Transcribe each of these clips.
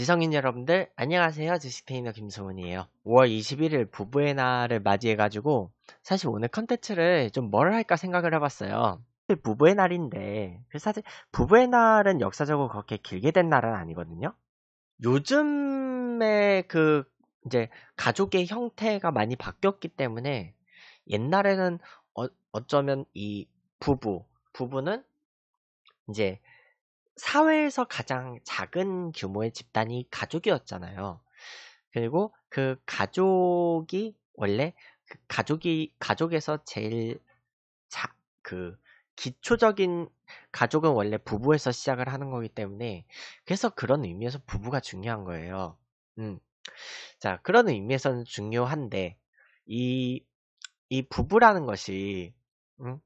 지성인 여러분들 안녕하세요 지식테이너 김소문이에요 5월 21일 부부의 날을 맞이해가지고 사실 오늘 컨텐츠를 좀 뭘 할까 생각을 해봤어요 부부의 날인데 그 사실 부부의 날은 역사적으로 그렇게 길게 된 날은 아니거든요 요즘에 그 이제 가족의 형태가 많이 바뀌었기 때문에 옛날에는 어, 어쩌면 이 부부 부부는 이제 사회에서 가장 작은 규모의 집단이 가족이었잖아요. 그리고 그 가족이 원래 그 가족이 가족에서 제일 자, 그 기초적인 가족은 원래 부부에서 시작을 하는 거기 때문에 그래서 그런 의미에서 부부가 중요한 거예요. 음. 자, 그런 의미에서는 중요한데 이 이 부부라는 것이 음?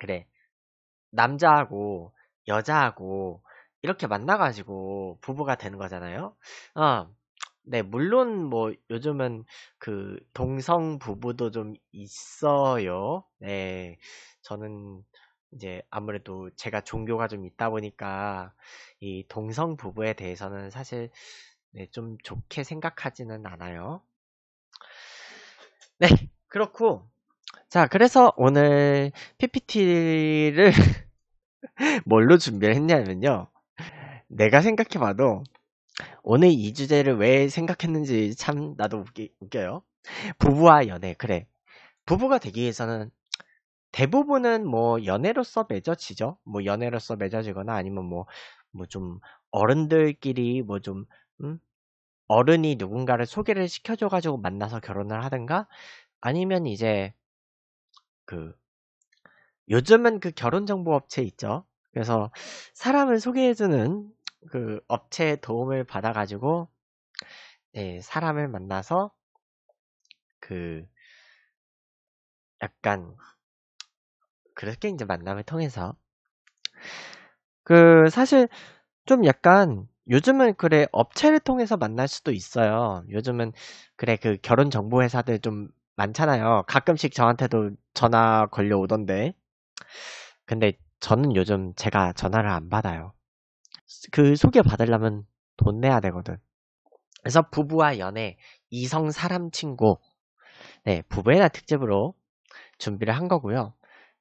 그래. 남자하고 여자하고 이렇게 만나가지고 부부가 되는 거잖아요. 어, 네, 물론 뭐 요즘은 그 동성 부부도 좀 있어요. 네, 저는 이제 아무래도 제가 종교가 좀 있다 보니까 이 동성 부부에 대해서는 사실 네, 좀 좋게 생각하지는 않아요. 네, 그렇고. 자, 그래서 오늘 PPT를 뭘로 준비를 했냐면요. 내가 생각해봐도 오늘 이 주제를 왜 생각했는지 참 나도 웃기, 웃겨요. 부부와 연애, 그래. 부부가 되기 위해서는 대부분은 뭐 연애로서 맺어지죠. 뭐 연애로서 맺어지거나 아니면 뭐, 뭐 좀 어른들끼리 뭐 좀, 음? 어른이 누군가를 소개를 시켜줘가지고 만나서 결혼을 하든가 아니면 이제 그 요즘은 그 결혼 정보 업체 있죠. 그래서 사람을 소개해주는 그 업체의 도움을 받아가지고 네, 사람을 만나서 그 약간 그렇게 이제 만남을 통해서 그 사실 좀 약간 요즘은 그래 업체를 통해서 만날 수도 있어요. 요즘은 그래 그 결혼 정보 회사들 좀 많잖아요. 가끔씩 저한테도 전화 걸려오던데 근데 저는 요즘 제가 전화를 안 받아요. 그 소개받으려면 돈 내야 되거든. 그래서 부부와 연애, 이성 사람 친구, 네, 부부의 날 특집으로 준비를 한 거고요.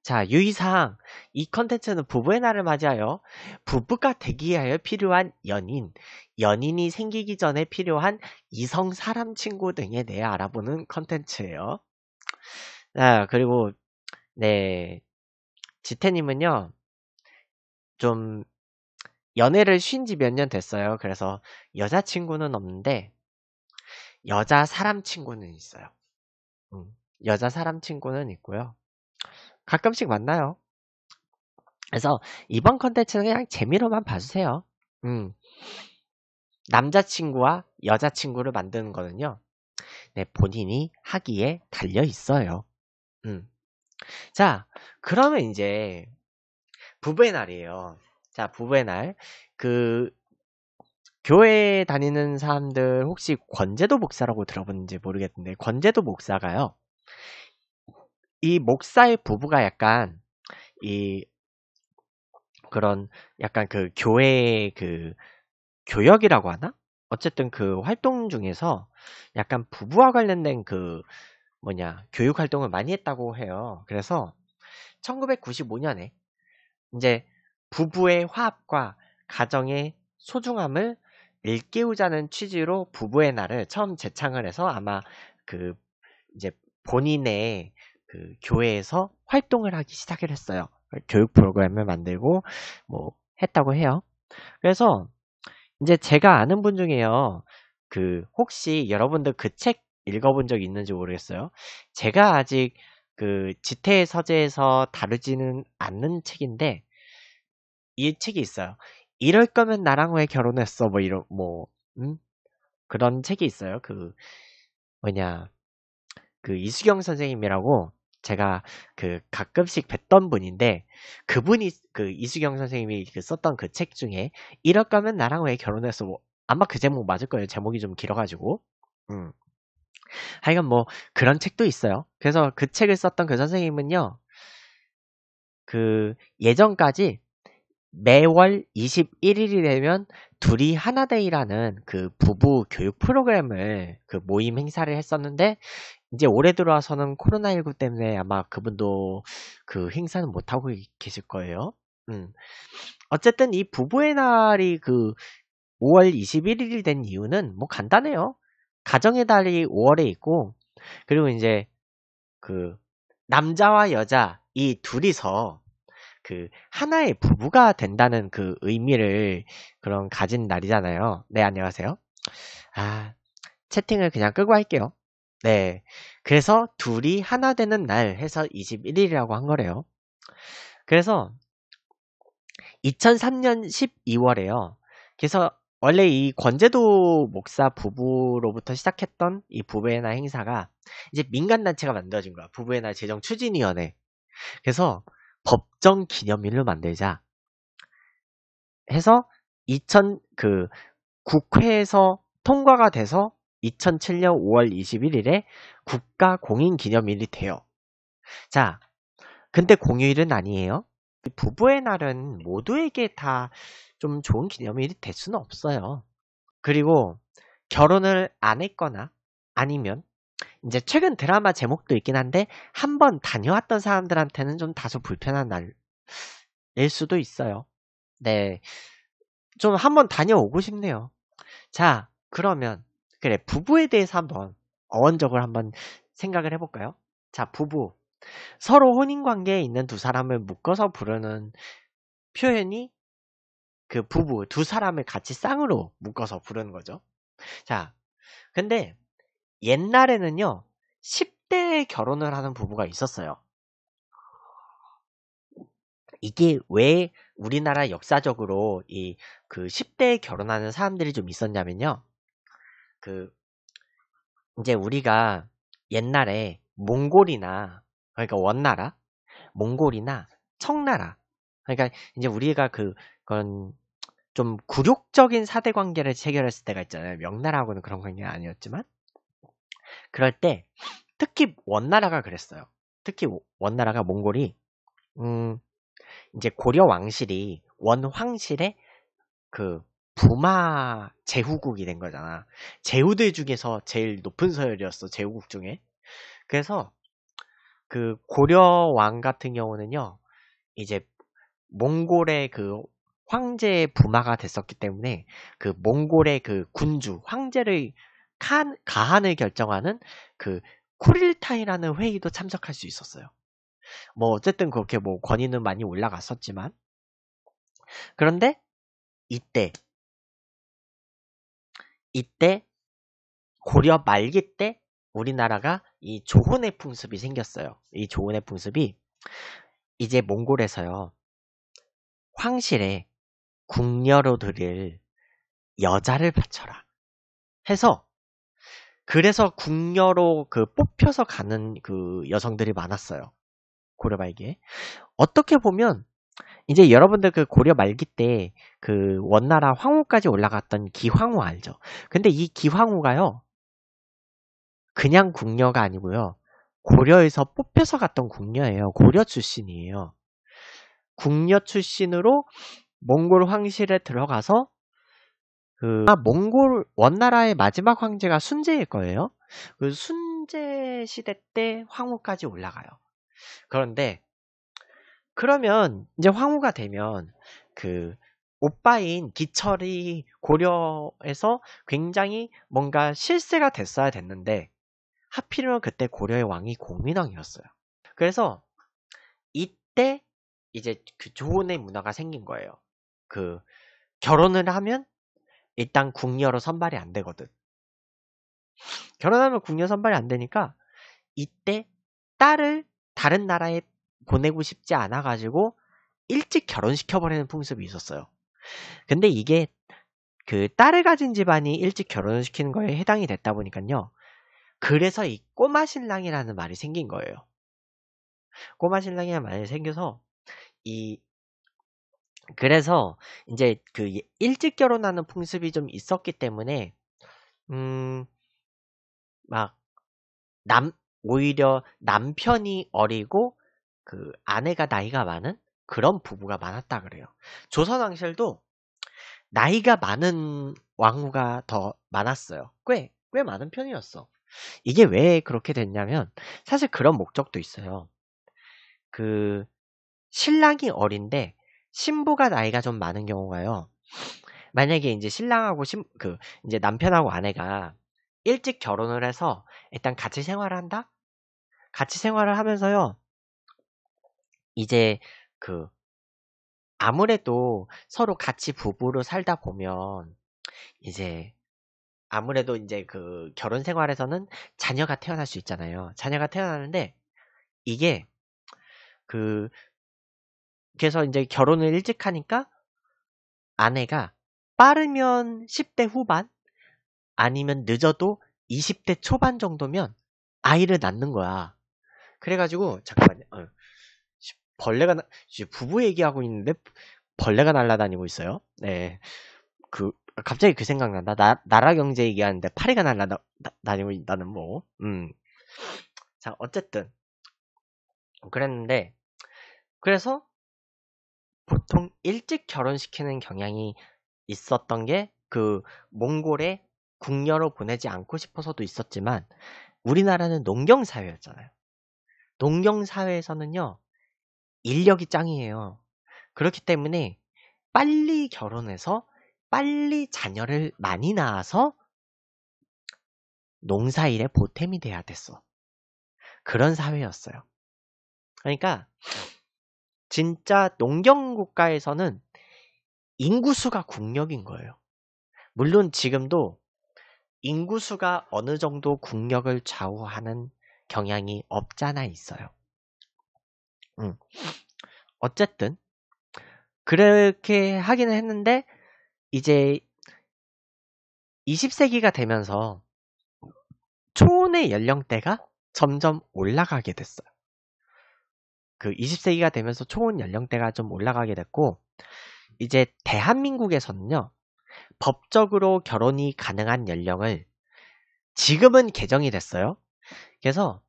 자, 유의사항. 이 컨텐츠는 부부의 날을 맞이하여 부부가 되기 하여 필요한 연인, 연인이 생기기 전에 필요한 이성 사람 친구 등에 대해 알아보는 컨텐츠예요. 아, 그리고 네, 지태님은요, 좀, 연애를 쉰 지 몇 년 됐어요. 그래서 여자친구는 없는데, 여자 사람 친구는 있어요. 음, 여자 사람 친구는 있고요. 가끔씩 만나요. 그래서 이번 컨텐츠는 그냥 재미로만 봐주세요. 음. 남자친구와 여자친구를 만드는 거는요. 네, 본인이 하기에 달려 있어요. 음. 자, 그러면 이제 부부의 날이에요. 자, 부부의 날. 그 교회 다니는 사람들 혹시 권제도 목사라고 들어보는지 모르겠는데 권제도 목사가요. 이 목사의 부부가 약간 이 그런 약간 그 교회의 그 교역이라고 하나? 어쨌든 그 활동 중에서 약간 부부와 관련된 그 뭐냐 교육 활동을 많이 했다고 해요. 그래서 1995년에 이제 부부의 화합과 가정의 소중함을 일깨우자는 취지로 부부의 날을 처음 제창을 해서 아마 그 이제 본인의 그 교회에서 활동을 하기 시작을 했어요. 교육 프로그램을 만들고 뭐 했다고 해요. 그래서 이제 제가 아는 분 중에요. 그 혹시 여러분들 그책 읽어본 적 있는지 모르겠어요. 제가 아직 그 지태 의 서재에서 다루지는 않는 책인데 이 책이 있어요. 이럴 거면 나랑 왜 결혼했어? 뭐 이런 뭐 음? 그런 책이 있어요. 그 뭐냐 그 이수경 선생님이라고 제가 그 가끔씩 뵀던 분인데 그분이 그 이수경 선생님이 그 썼던 그 책 중에 이럴 거면 나랑 왜 결혼했어? 뭐 아마 그 제목 맞을 거예요. 제목이 좀 길어가지고 음. 하여간 뭐 그런 책도 있어요. 그래서 그 책을 썼던 그 선생님은요, 그 예전까지 매월 21일이 되면 둘이 하나데이라는 그 부부 교육 프로그램을 그 모임 행사를 했었는데 이제 올해 들어와서는 코로나19 때문에 아마 그분도 그 행사는 못 하고 계실 거예요. 음. 어쨌든 이 부부의 날이 그 5월 21일이 된 이유는 뭐 간단해요. 가정의 달이 5월에 있고 그리고 이제 그 남자와 여자 이 둘이서 그 하나의 부부가 된다는 그 의미를 그런 가진 날이잖아요. 네, 안녕하세요. 아, 채팅을 그냥 끄고 할게요. 네. 그래서 둘이 하나 되는 날 해서 21일이라고 한 거래요. 그래서 2003년 12월에요. 그래서 원래 이 권제도 목사 부부로부터 시작했던 이 부부의 날 행사가 이제 민간단체가 만들어진 거야. 부부의 날 재정 추진위원회. 그래서 법정 기념일로 만들자. 해서 2000, 그, 국회에서 통과가 돼서 2007년 5월 21일에 국가 공인 기념일이 돼요. 자, 근데 공휴일은 아니에요. 부부의 날은 모두에게 다 좀 좋은 기념일이 될 수는 없어요. 그리고 결혼을 안 했거나 아니면 이제 최근 드라마 제목도 있긴 한데 한번 다녀왔던 사람들한테는 좀 다소 불편한 날일 수도 있어요. 네. 좀한번 다녀오고 싶네요. 자, 그러면 그래 부부에 대해서 한번 어원적으로 한번 생각을 해볼까요? 자, 부부. 서로 혼인 관계에 있는 두 사람을 묶어서 부르는 표현이 그 부부 두 사람을 같이 쌍으로 묶어서 부르는 거죠. 자, 근데 옛날에는요 10대에 결혼을 하는 부부가 있었어요. 이게 왜 우리나라 역사적으로 이 그 10대에 결혼하는 사람들이 좀 있었냐면요. 그 이제 우리가 옛날에 몽골이나 그러니까 원나라, 몽골이나 청나라. 그러니까 이제 우리가 그, 그런 좀 굴욕적인 사대 관계를 체결했을 때가 있잖아요. 명나라하고는 그런 관계는 아니었지만. 그럴 때, 특히 원나라가 그랬어요. 특히 원나라가 몽골이, 음, 이제 고려 왕실이 원황실의 그 부마 제후국이 된 거잖아. 제후들 중에서 제일 높은 서열이었어. 제후국 중에. 그래서 그 고려 왕 같은 경우는요, 이제 몽골의 그 황제의 부마가 됐었기 때문에 그 몽골의 그 군주 황제를 칸 가한을 결정하는 그 쿠릴타이라는 회의도 참석할 수 있었어요. 뭐 어쨌든 그렇게 뭐 권위는 많이 올라갔었지만 그런데 이때 이때 고려 말기 때 우리나라가 이 조혼의 풍습이 생겼어요. 이 조혼의 풍습이 이제 몽골에서요. 황실에 궁녀로 드릴 여자를 바쳐라 해서 그래서 궁녀로 그 뽑혀서 가는 그 여성들이 많았어요. 고려 말기에 어떻게 보면 이제 여러분들 그 고려 말기 때 그 원나라 황후까지 올라갔던 기황후 알죠? 근데 이 기황후가요 그냥 궁녀가 아니고요. 고려에서 뽑혀서 갔던 궁녀예요. 고려 출신이에요. 궁녀 출신으로 몽골 황실에 들어가서 그 몽골 원나라의 마지막 황제가 순제일 거예요. 그 순제 시대 때 황후까지 올라가요. 그런데 그러면 이제 황후가 되면 그 오빠인 기철이 고려에서 굉장히 뭔가 실세가 됐어야 됐는데 하필이면 그때 고려의 왕이 공민왕이었어요. 그래서 이때 이제 그 조혼의 문화가 생긴 거예요. 그 결혼을 하면 일단 궁녀로 선발이 안 되거든. 결혼하면 궁녀 선발이 안 되니까 이때 딸을 다른 나라에 보내고 싶지 않아 가지고 일찍 결혼시켜 버리는 풍습이 있었어요. 근데 이게 그 딸을 가진 집안이 일찍 결혼을 시키는 거에 해당이 됐다 보니까요. 그래서 이 꼬마 신랑이라는 말이 생긴 거예요. 꼬마 신랑이라는 말이 생겨서 이 그래서 이제 그 예, 일찍 결혼하는 풍습이 좀 있었기 때문에 음 막 남 오히려 남편이 어리고 그 아내가 나이가 많은 그런 부부가 많았다 그래요. 조선 왕실도 나이가 많은 왕후가 더 많았어요. 꽤 꽤 많은 편이었어. 이게 왜 그렇게 됐냐면 사실 그런 목적도 있어요. 그 신랑이 어린데 신부가 나이가 좀 많은 경우가요. 만약에 이제 신랑하고 신, 그 이제 남편하고 아내가 일찍 결혼을 해서 일단 같이 생활을 한다. 같이 생활을 하면서요. 이제 그 아무래도 서로 같이 부부로 살다 보면 이제 아무래도 이제 그 결혼 생활에서는 자녀가 태어날 수 있잖아요. 자녀가 태어나는데 이게 그 그래서 이제 결혼을 일찍 하니까 아내가 빠르면 10대 후반 아니면 늦어도 20대 초반 정도면 아이를 낳는 거야. 그래가지고 잠깐만요. 어, 벌레가 나, 부부 얘기하고 있는데 벌레가 날아다니고 있어요. 네, 그 갑자기 그 생각난다. 나, 나라 경제 얘기하는데 파리가 날라다니고 있다는 뭐. 음. 자, 어쨌든. 그랬는데, 그래서 보통 일찍 결혼시키는 경향이 있었던 게 그 몽골의 궁녀로 보내지 않고 싶어서도 있었지만, 우리나라는 농경사회였잖아요. 농경사회에서는요, 인력이 짱이에요. 그렇기 때문에 빨리 결혼해서 빨리 자녀를 많이 낳아서 농사일에 보탬이 돼야 됐어. 그런 사회였어요. 그러니까 진짜 농경 국가에서는 인구수가 국력인 거예요. 물론 지금도 인구수가 어느 정도 국력을 좌우하는 경향이 없잖아 있어요. 음. 어쨌든 그렇게 하기는 했는데 이제 20세기가 되면서 초혼의 연령대가 점점 올라가게 됐어요. 그 20세기가 되면서 초혼 연령대가 좀 올라가게 됐고, 이제 대한민국에서는요, 법적으로 결혼이 가능한 연령을 지금은 개정이 됐어요. 그래서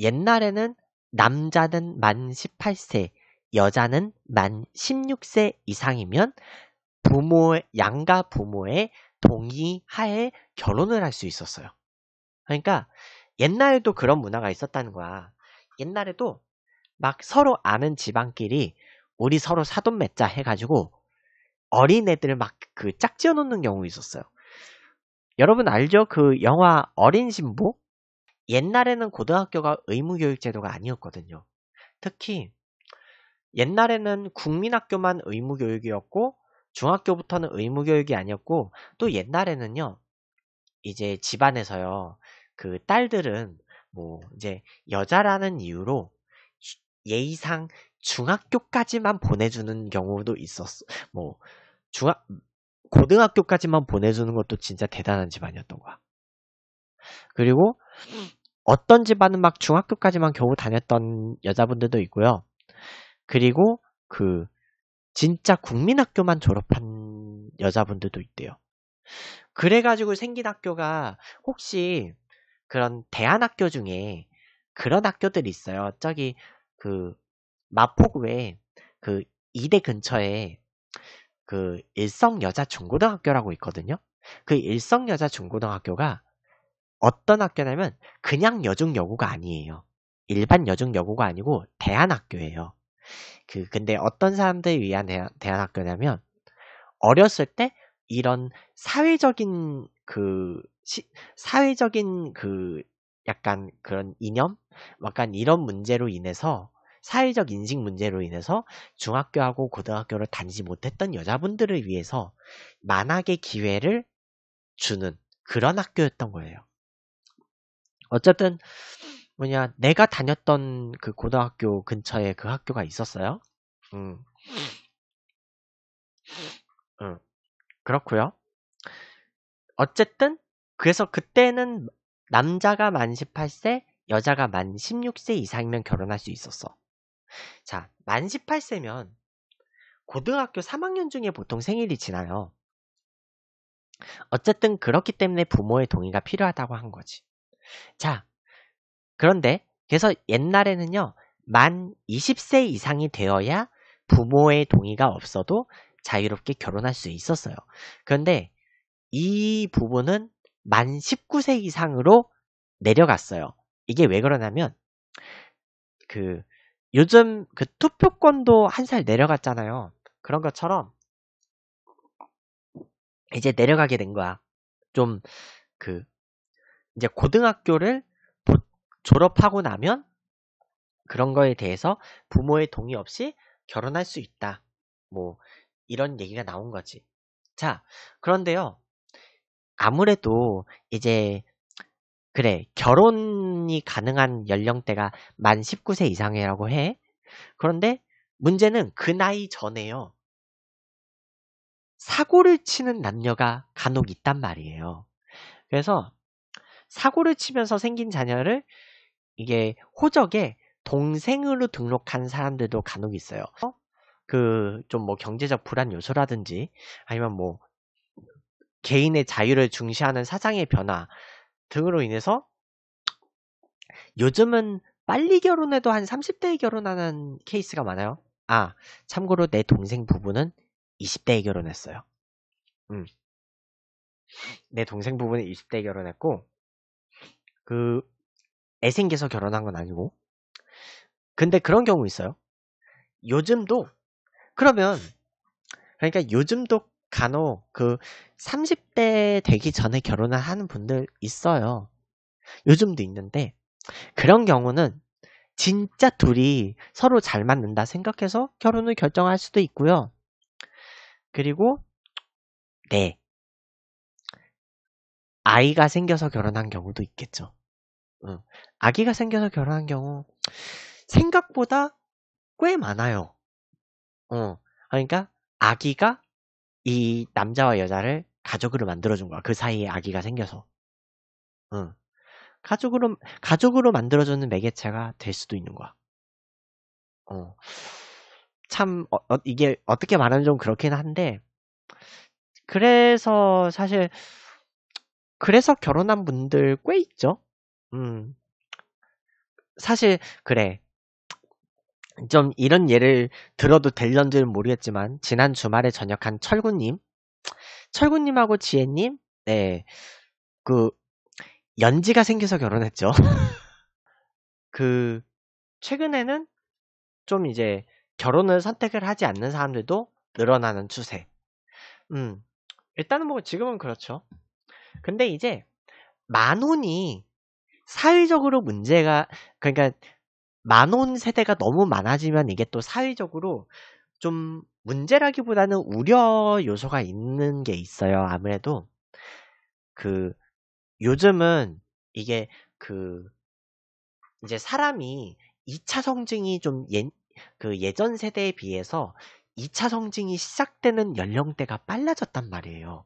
옛날에는 남자는 만 18세, 여자는 만 16세 이상이면 부모 양가 부모의 동의 하에 결혼을 할 수 있었어요. 그러니까 옛날에도 그런 문화가 있었다는 거야. 옛날에도 막 서로 아는 지방끼리 우리 서로 사돈 맺자 해가지고 어린애들 막 그 짝지어 놓는 경우 있었어요. 여러분 알죠? 그 영화 어린 신부? 옛날에는 고등학교가 의무교육 제도가 아니었거든요. 특히 옛날에는 국민학교만 의무교육이었고 중학교부터는 의무교육이 아니었고 또 옛날에는요 이제 집안에서요 그 딸들은 뭐 이제 여자라는 이유로 예의상 중학교까지만 보내주는 경우도 있었어 뭐 중학 고등학교까지만 보내주는 것도 진짜 대단한 집안이었던 거야 그리고 어떤 집안은 막 중학교까지만 겨우 다녔던 여자분들도 있고요 그리고 그 진짜 국민학교만 졸업한 여자분들도 있대요. 그래가지고 생긴 학교가 혹시 그런 대안학교 중에 그런 학교들이 있어요. 저기 그 마포구에 그 이대 근처에 그 일성여자중고등학교라고 있거든요. 그 일성여자중고등학교가 어떤 학교냐면 그냥 여중여고가 아니에요. 일반 여중여고가 아니고 대안학교예요. 그, 근데 어떤 사람들 위한 대안, 학교냐면 어렸을 때 이런 사회적인 그, 시, 사회적인 그, 약간 그런 이념? 약간 이런 문제로 인해서, 사회적 인식 문제로 인해서 중학교하고 고등학교를 다니지 못했던 여자분들을 위해서 만학의 기회를 주는 그런 학교였던 거예요. 어쨌든, 뭐냐 내가 다녔던 그 고등학교 근처에 그 학교가 있었어요. 음, 음 그렇고요. 어쨌든 그래서 그때는 남자가 만 18세, 여자가 만 16세 이상이면 결혼할 수 있었어. 자, 만 18세면 고등학교 3학년 중에 보통 생일이 지나요. 어쨌든 그렇기 때문에 부모의 동의가 필요하다고 한 거지. 자, 그런데 그래서 옛날에는요. 만 20세 이상이 되어야 부모의 동의가 없어도 자유롭게 결혼할 수 있었어요. 그런데 이 부분은 만 19세 이상으로 내려갔어요. 이게 왜 그러냐면 그 요즘 그 투표권도 한 살 내려갔잖아요. 그런 것처럼 이제 내려가게 된 거야. 좀 그 이제 고등학교를 졸업하고 나면 그런 거에 대해서 부모의 동의 없이 결혼할 수 있다. 뭐 이런 얘기가 나온 거지. 자, 그런데요. 아무래도 이제 그래 결혼이 가능한 연령대가 만 19세 이상이라고 해. 그런데 문제는 그 나이 전에요. 사고를 치는 남녀가 간혹 있단 말이에요. 그래서 사고를 치면서 생긴 자녀를 이게 호적에 동생으로 등록한 사람들도 간혹 있어요. 그 좀 뭐 경제적 불안 요소라든지 아니면 뭐 개인의 자유를 중시하는 사상의 변화 등으로 인해서 요즘은 빨리 결혼해도 한 30대에 결혼하는 케이스가 많아요. 아, 참고로 내 동생 부부는 20대에 결혼했어요. 음. 내 동생 부부는 20대에 결혼했고, 그, 애생겨서 결혼한 건 아니고. 근데 그런 경우 있어요. 요즘도, 그러면, 그러니까 요즘도 간혹 그 30대 되기 전에 결혼을 하는 분들 있어요. 요즘도 있는데, 그런 경우는 진짜 둘이 서로 잘 맞는다 생각해서 결혼을 결정할 수도 있고요. 그리고, 네. 아이가 생겨서 결혼한 경우도 있겠죠. 아기가 생겨서 결혼한 경우 생각보다 꽤 많아요. 어. 그러니까 아기가 이 남자와 여자를 가족으로 만들어준 거야. 그 사이에 아기가 생겨서. 어. 가족으로, 가족으로 만들어주는 매개체가 될 수도 있는 거야. 어. 참, 어, 어, 이게 어떻게 말하면 좀 그렇긴 한데, 그래서 사실, 그래서 결혼한 분들 꽤 있죠? 음. 사실 그래. 좀 이런 예를 들어도 될런지는 모르겠지만 지난 주말에 전역한 철구님, 철구님하고 지혜님, 네, 그 연지가 생겨서 결혼했죠. 그 최근에는 좀 이제 결혼을 선택을 하지 않는 사람들도 늘어나는 추세. 음, 일단은 뭐 지금은 그렇죠. 근데 이제 만혼이 사회적으로 문제가 그러니까 만원 세대가 너무 많아지면 이게 또 사회적으로 좀 문제라기보다는 우려 요소가 있는 게 있어요. 아무래도 그 요즘은 이게 그 이제 사람이 2차 성징이 좀 예, 그 예전 세대에 비해서 2차 성징이 시작되는 연령대가 빨라졌단 말이에요.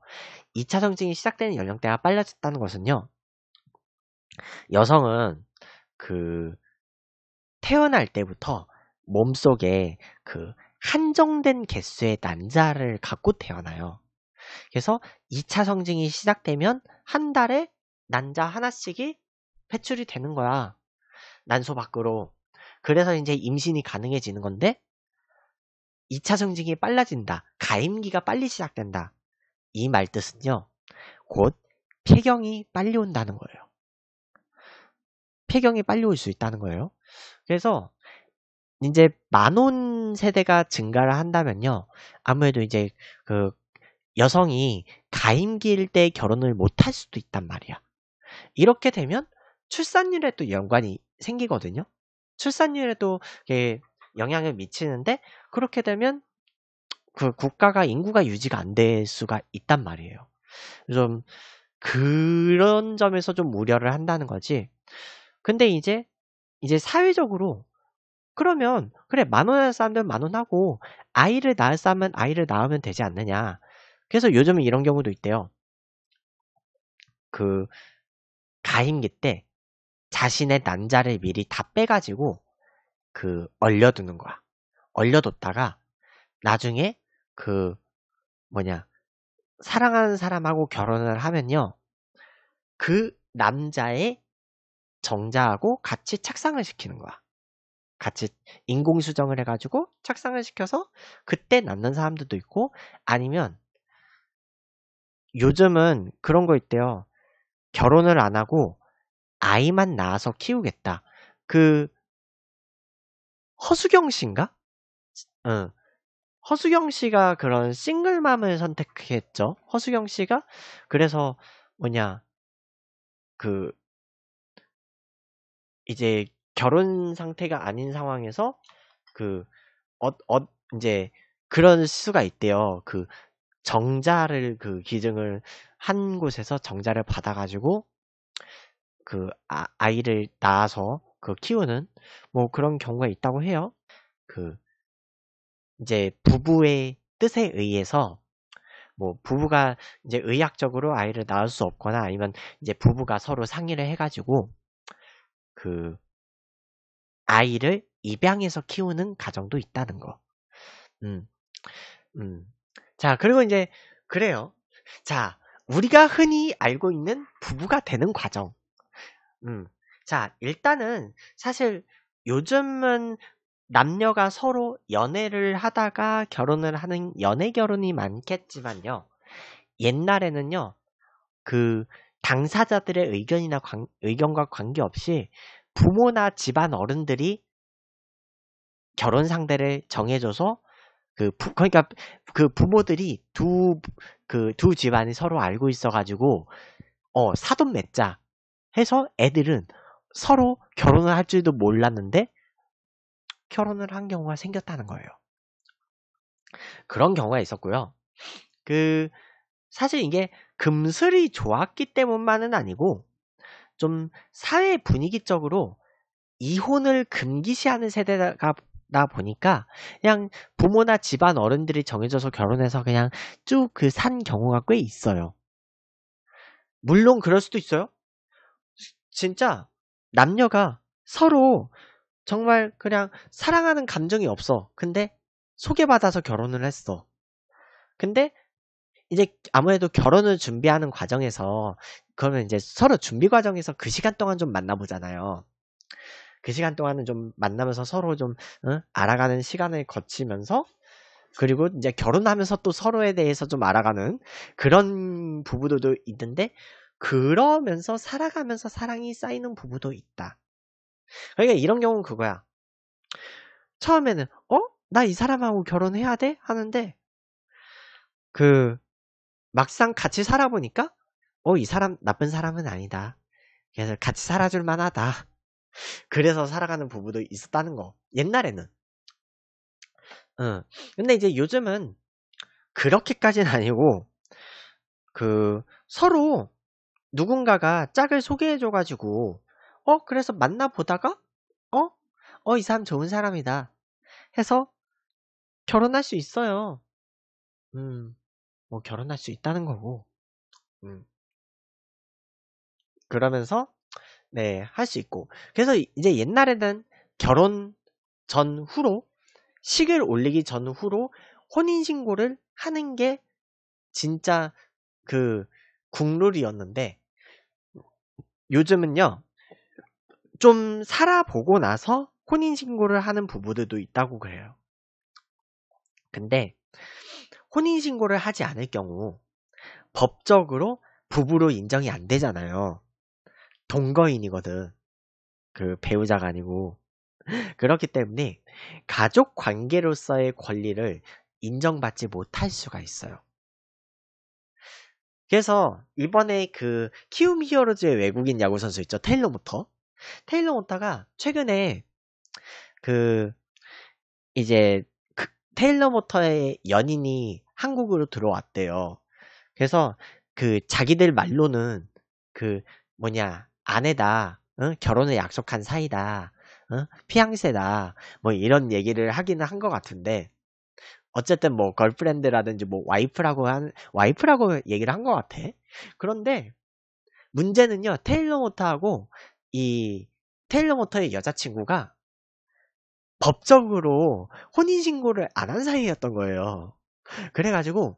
2차 성징이 시작되는 연령대가 빨라졌다는 것은요. 여성은 그 태어날 때부터 몸속에 그 한정된 개수의 난자를 갖고 태어나요. 그래서 2차 성징이 시작되면 한 달에 난자 하나씩이 배출이 되는 거야. 난소 밖으로. 그래서 이제 임신이 가능해지는 건데 2차 성징이 빨라진다. 가임기가 빨리 시작된다. 이 말 뜻은요. 곧 폐경이 빨리 온다는 거예요. 폐경이 빨리 올 수 있다는 거예요. 그래서 이제 만혼 세대가 증가를 한다면요. 아무래도 이제 그 여성이 가임기일 때 결혼을 못할 수도 있단 말이야. 이렇게 되면 출산율에 또 연관이 생기거든요. 출산율에 도 영향을 미치는데 그렇게 되면 그 국가가 인구가 유지가 안 될 수가 있단 말이에요. 좀 그런 점에서 좀 우려를 한다는 거지. 근데 이제 이제 사회적으로 그러면 그래 만원할사람들만원 하고 아이를 낳을 사람은 아이를 낳으면 되지 않느냐. 그래서 요즘은 이런 경우도 있대요. 그 가임기 때 자신의 난자를 미리 다 빼가지고 그 얼려두는 거야. 얼려뒀다가 나중에 그 뭐냐 사랑하는 사람하고 결혼을 하면요 그 남자의 정자하고 같이 착상을 시키는 거야. 같이 인공수정을 해가지고 착상을 시켜서 그때 낳는 사람들도 있고 아니면 요즘은 그런 거 있대요. 결혼을 안 하고 아이만 낳아서 키우겠다. 그 허수경 씨인가? 응. 어. 허수경 씨가 그런 싱글맘을 선택했죠. 허수경 씨가 그래서 뭐냐 그 이제 결혼 상태가 아닌 상황에서 그 어, 어, 이제 그런 수가 있대요. 그 정자를 그 기증을 한 곳에서 정자를 받아가지고 그 아, 아이를 낳아서 그 키우는 뭐 그런 경우가 있다고 해요. 그 이제 부부의 뜻에 의해서 뭐 부부가 이제 의학적으로 아이를 낳을 수 없거나 아니면 이제 부부가 서로 상의를 해가지고 그 아이를 입양해서 키우는 가정도 있다는 거. 음. 음. 자, 그리고 이제 그래요. 자, 우리가 흔히 알고 있는 부부가 되는 과정. 음. 자, 일단은 사실 요즘은 남녀가 서로 연애를 하다가 결혼을 하는 연애 결혼이 많겠지만요. 옛날에는요. 그 당사자들의 의견이나 관, 의견과 관계없이 부모나 집안 어른들이 결혼 상대를 정해줘서 그 부, 그러니까 그 부모들이 두 그두 그 집안이 서로 알고 있어가지고 어 사돈 맺자 해서 애들은 서로 결혼을 할 줄도 몰랐는데 결혼을 한 경우가 생겼다는 거예요. 그런 경우가 있었고요. 그 사실 이게 금슬이 좋았기 때문만은 아니고 좀 사회 분위기적으로 이혼을 금기시하는 세대다 보니까 그냥 부모나 집안 어른들이 정해져서 결혼해서 그냥 쭉 그 산 경우가 꽤 있어요. 물론 그럴 수도 있어요. 진짜 남녀가 서로 정말 그냥 사랑하는 감정이 없어. 근데 소개받아서 결혼을 했어. 근데 이제 아무래도 결혼을 준비하는 과정에서 그러면 이제 서로 준비 과정에서 그 시간 동안 좀 만나보잖아요. 그 시간 동안은 좀 만나면서 서로 좀 응? 알아가는 시간을 거치면서 그리고 이제 결혼하면서 또 서로에 대해서 좀 알아가는 그런 부부들도 있는데 그러면서 살아가면서 사랑이 쌓이는 부부도 있다. 그러니까 이런 경우는 그거야. 처음에는 어? 나 이 사람하고 결혼해야 돼? 하는데 그 막상 같이 살아보니까 어, 이 사람 나쁜 사람은 아니다. 그래서 같이 살아줄 만하다. 그래서 살아가는 부부도 있었다는 거. 옛날에는. 어. 근데 이제 요즘은 그렇게까지는 아니고 그 서로 누군가가 짝을 소개해줘가지고 어 그래서 만나보다가 어? 어 이 사람 좋은 사람이다 해서 결혼할 수 있어요. 음뭐 결혼할 수 있다는 거고. 음. 그러면서 네, 할 수 있고. 그래서 이제 옛날에는 결혼 전후로 식을 올리기 전후로 혼인 신고를 하는 게 진짜 그 국룰이었는데 요즘은요. 좀 살아보고 나서 혼인 신고를 하는 부부들도 있다고 그래요. 근데 혼인신고를 하지 않을 경우 법적으로 부부로 인정이 안 되잖아요. 동거인이거든. 그 배우자가 아니고. 그렇기 때문에 가족 관계로서의 권리를 인정받지 못할 수가 있어요. 그래서 이번에 그 키움 히어로즈의 외국인 야구 선수 있죠. 테일러 모터. 테일러 모터가 최근에 그 이제 테일러모터의 연인이 한국으로 들어왔대요. 그래서 그 자기들 말로는 그 뭐냐 아내다 응? 결혼을 약속한 사이다 응? 피앙세다 뭐 이런 얘기를 하기는 한 것 같은데 어쨌든 뭐 걸프렌드라든지 뭐 와이프라고 한 와이프라고 얘기를 한 것 같아 그런데 문제는요 테일러 모터하고 이 테일러 모터의 여자친구가 법적으로 혼인신고를 안 한 사이였던 거예요. 그래가지고,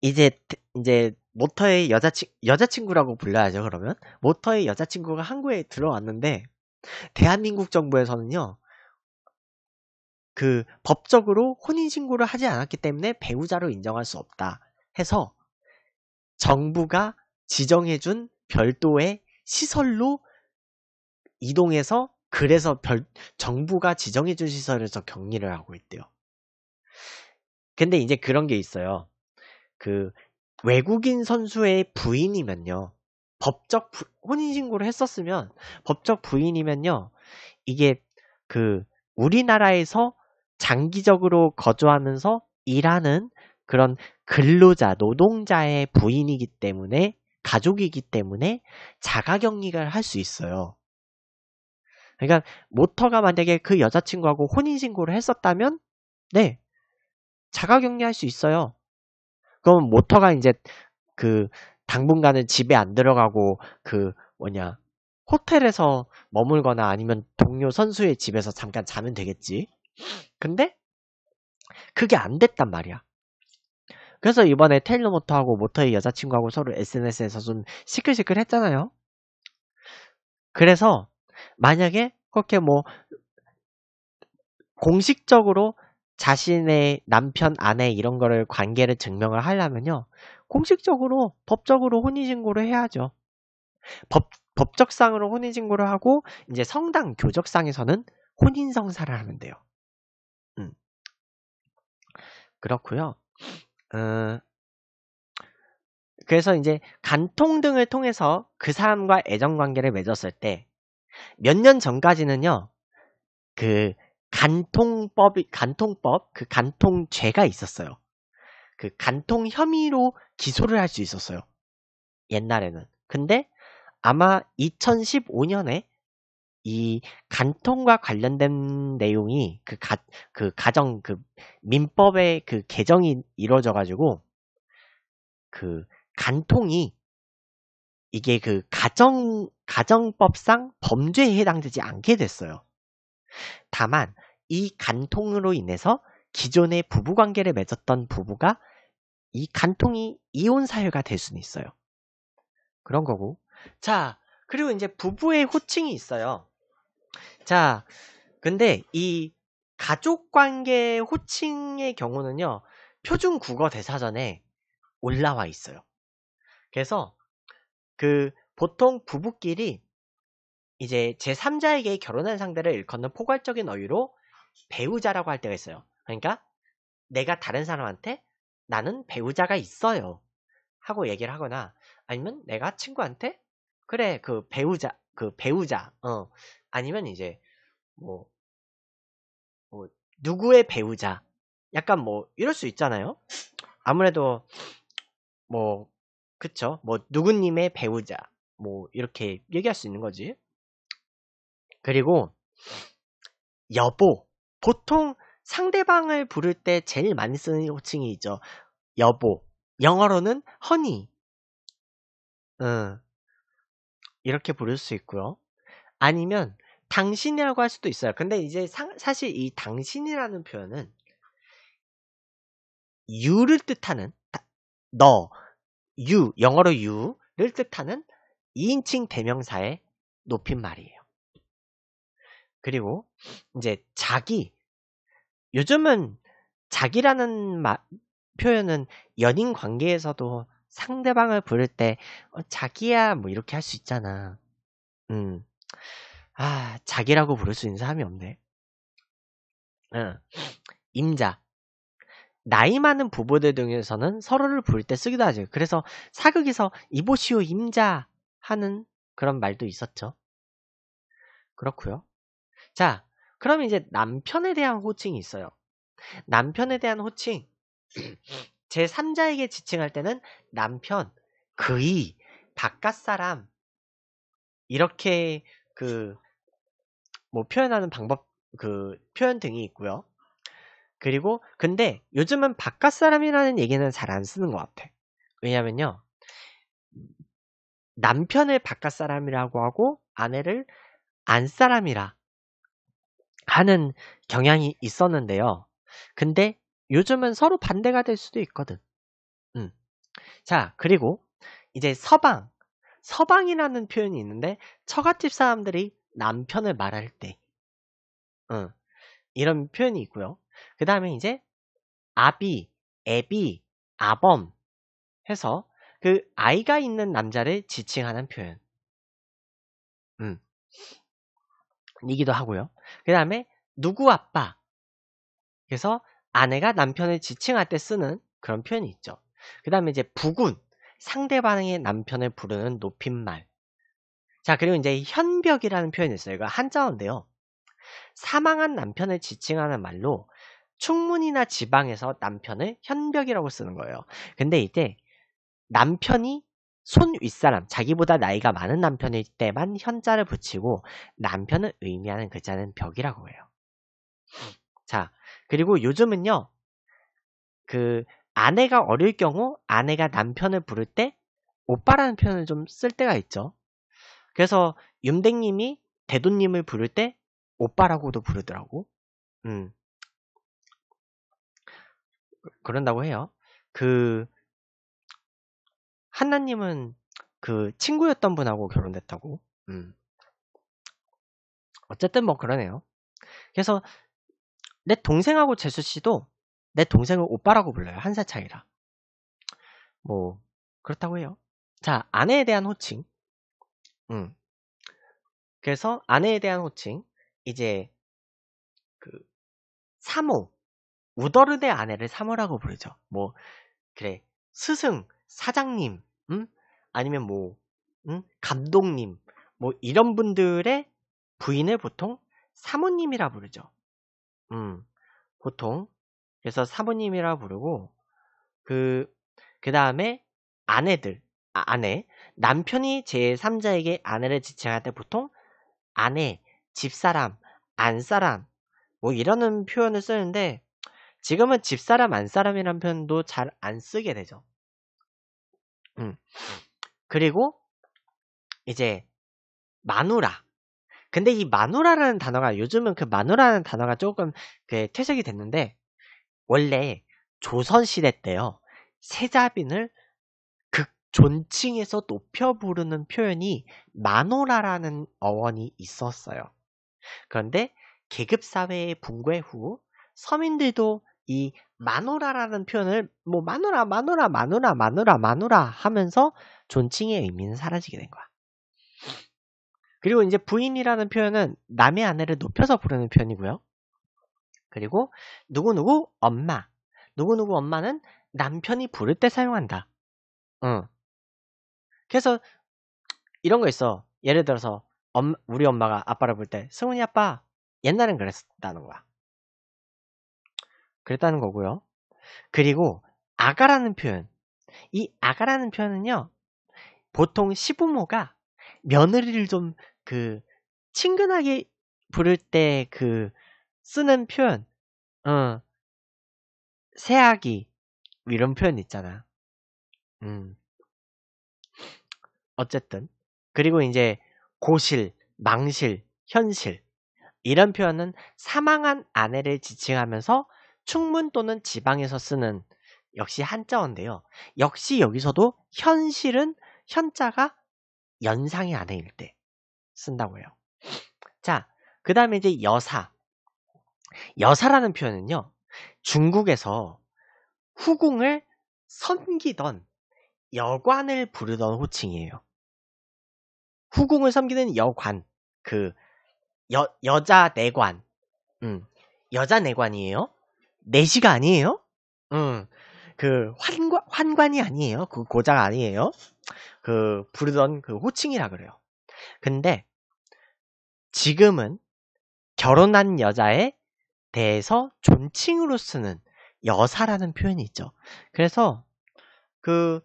이제, 이제, 모터의 여자친, 여자친구라고 불러야죠, 그러면. 모터의 여자친구가 한국에 들어왔는데, 대한민국 정부에서는요, 그 법적으로 혼인신고를 하지 않았기 때문에 배우자로 인정할 수 없다 해서 정부가 지정해준 별도의 시설로 이동해서 그래서 별, 정부가 지정해준 시설에서 격리를 하고 있대요. 근데 이제 그런 게 있어요. 그 외국인 선수의 부인이면요. 법적 부, 혼인신고를 했었으면 법적 부인이면요. 이게 그 우리나라에서 장기적으로 거주하면서 일하는 그런 근로자, 노동자의 부인이기 때문에 가족이기 때문에 자가격리를 할 수 있어요. 그러니까 모터가 만약에 그 여자친구하고 혼인신고를 했었다면 네 자가격리할 수 있어요. 그럼 모터가 이제 그 당분간은 집에 안 들어가고 그 뭐냐 호텔에서 머물거나 아니면 동료 선수의 집에서 잠깐 자면 되겠지. 근데 그게 안 됐단 말이야. 그래서 이번에 테일러 모터하고 모터의 여자친구하고 서로 SNS에서 좀 시끌시끌 했잖아요. 그래서 만약에 그렇게 뭐 공식적으로 자신의 남편, 아내 이런 거를 관계를 증명을 하려면요. 공식적으로 법적으로 혼인 신고를 해야죠. 법 법적상으로 혼인 신고를 하고 이제 성당 교적상에서는 혼인 성사를 하면 돼요. 음. 그렇고요. 어, 그래서 이제 간통 등을 통해서 그 사람과 애정 관계를 맺었을 때 몇년 전까지는요, 그 간통법이, 간통법, 그 간통죄가 있었어요. 그 간통 혐의로 기소를 할 수 있었어요. 옛날에는. 근데 아마 2015년에 이 간통과 관련된 내용이 그 가, 그 가정, 그 민법의 그 개정이 이루어져가지고 그 간통이 이게 그 가정 가정법상 범죄에 해당되지 않게 됐어요. 다만 이 간통으로 인해서 기존의 부부 관계를 맺었던 부부가 이 간통이 이혼 사유가 될 수는 있어요. 그런 거고. 자, 그리고 이제 부부의 호칭이 있어요. 자, 근데 이 가족 관계 호칭의 경우는요, 표준 국어 대사전에 올라와 있어요. 그래서 그 보통 부부끼리 이제 제3자에게 결혼한 상대를 일컫는 포괄적인 어휘로 배우자라고 할 때가 있어요. 그러니까 내가 다른 사람한테 나는 배우자가 있어요. 하고 얘기를 하거나 아니면 내가 친구한테 그래 그 배우자 그 배우자 어 아니면 이제 뭐, 뭐 누구의 배우자 약간 뭐 이럴 수 있잖아요. 아무래도 뭐 그쵸? 뭐 누구님의 배우자 뭐 이렇게 얘기할 수 있는 거지. 그리고 여보 보통 상대방을 부를 때 제일 많이 쓰는 호칭이 있죠. 여보 영어로는 허니. 이렇게 부를 수 있고요. 아니면 당신이라고 할 수도 있어요. 근데 이제 사, 사실 이 당신이라는 표현은 유를 뜻하는 다, 너 you, 영어로 you를 뜻하는 2인칭 대명사의 높임말이에요. 그리고 이제 자기 요즘은 자기라는 마, 표현은 연인 관계에서도 상대방을 부를 때 어, 자기야 뭐 이렇게 할 수 있잖아. 음. 아, 자기라고 부를 수 있는 사람이 없네. 응. 임자. 나이 많은 부부들 중에서는 서로를 부를 때 쓰기도 하죠. 그래서 사극에서 이보시오 임자 하는 그런 말도 있었죠. 그렇고요. 자, 그럼 이제 남편에 대한 호칭이 있어요. 남편에 대한 호칭. 제 3자에게 지칭할 때는 남편, 그이, 바깥 사람 이렇게 그 뭐 표현하는 방법 그 표현 등이 있고요. 그리고 근데 요즘은 바깥 사람이라는 얘기는 잘 안 쓰는 것 같아. 왜냐면요. 남편을 바깥 사람이라고 하고 아내를 안 사람이라 하는 경향이 있었는데요. 근데 요즘은 서로 반대가 될 수도 있거든. 음. 자, 그리고 이제 서방. 서방이라는 표현이 있는데 처갓집 사람들이 남편을 말할 때 음, 이런 표현이 있고요. 그 다음에 이제 아비, 애비, 아범 해서 그 아이가 있는 남자를 지칭하는 표현. 음. 이기도 하고요. 그 다음에 누구 아빠. 그래서 아내가 남편을 지칭할 때 쓰는 그런 표현이 있죠. 그 다음에 이제 부군. 상대방의 남편을 부르는 높임말. 자, 그리고 이제 현벽이라는 표현이 있어요. 이거 한자어인데요. 사망한 남편을 지칭하는 말로 충문이나 지방에서 남편을 현벽이라고 쓰는 거예요. 근데 이제 남편이 손 윗사람, 자기보다 나이가 많은 남편일 때만 현자를 붙이고 남편을 의미하는 글자는 벽이라고 해요. 자, 그리고 요즘은요, 그 아내가 어릴 경우 아내가 남편을 부를 때 오빠라는 표현을 좀 쓸 때가 있죠. 그래서 윤댕님이 대도님을 부를 때 오빠라고도 부르더라고. 음. 그런다고 해요. 그 한나님은 그 친구였던 분하고 결혼됐다고. 음. 어쨌든 뭐 그러네요. 그래서 내 동생하고 재수 씨도 내 동생을 오빠라고 불러요. 한 살 차이라. 뭐 그렇다고 해요. 자 아내에 대한 호칭. 음. 그래서 아내에 대한 호칭. 이제 그 사모 우더르대 아내를 사모라고 부르죠. 뭐 그래 스승 사장님 음? 아니면 뭐 음? 감독님 뭐 이런 분들의 부인을 보통 사모님이라 부르죠. 음 보통 그래서 사모님이라 부르고 그그 그 다음에 아내들 아, 아내 남편이 제3자에게 아내를 지칭할 때 보통 아내 집사람 안사람 뭐 이러는 표현을 쓰는데 지금은 집사람 안사람이라는 표현도 잘 안 쓰게 되죠. 음. 네. 그리고 이제 마누라. 근데 이 마누라라는 단어가 요즘은 그 마누라는 단어가 조금 그 퇴색이 됐는데 원래 조선 시대 때요 세자빈을 극존칭에서 높여 부르는 표현이 마노라라는 어원이 있었어요. 그런데 계급 사회의 붕괴 후 서민들도 이 마누라라는 표현을 뭐 마누라 마누라 마누라 마누라 마누라 하면서 존칭의 의미는 사라지게 된 거야. 그리고 이제 부인이라는 표현은 남의 아내를 높여서 부르는 표현이고요. 그리고 누구누구 엄마, 누구누구 엄마는 남편이 부를 때 사용한다. 응. 그래서 이런 거 있어. 예를 들어서 엄, 우리 엄마가 아빠를 볼때 승훈이 아빠 옛날엔 그랬다는 거야. 그랬다는 거고요. 그리고 아가라는 표현. 이 아가라는 표현은요. 보통 시부모가 며느리를 좀 그 친근하게 부를 때 그 쓰는 표현. 어. 새아기 이런 표현 있잖아. 음. 어쨌든 그리고 이제 고실, 망실, 현실. 이런 표현은 사망한 아내를 지칭하면서 충문 또는 지방에서 쓰는 역시 한자어인데요. 역시 여기서도 현실은 현자가 연상의 아내일 때 쓴다고요. 해 자, 그 다음에 이제 여사. 여사라는 표현은요. 중국에서 후궁을 섬기던 여관을 부르던 호칭이에요. 후궁을 섬기는 여관, 그 여, 여자 내관, 음, 여자 내관이에요. 내시가 아니에요. 음, 그 환관 환관이 아니에요. 그 고작 아니에요. 그 부르던 그 호칭이라 그래요. 근데 지금은 결혼한 여자에 대해서 존칭으로 쓰는 여사라는 표현이 있죠. 그래서 그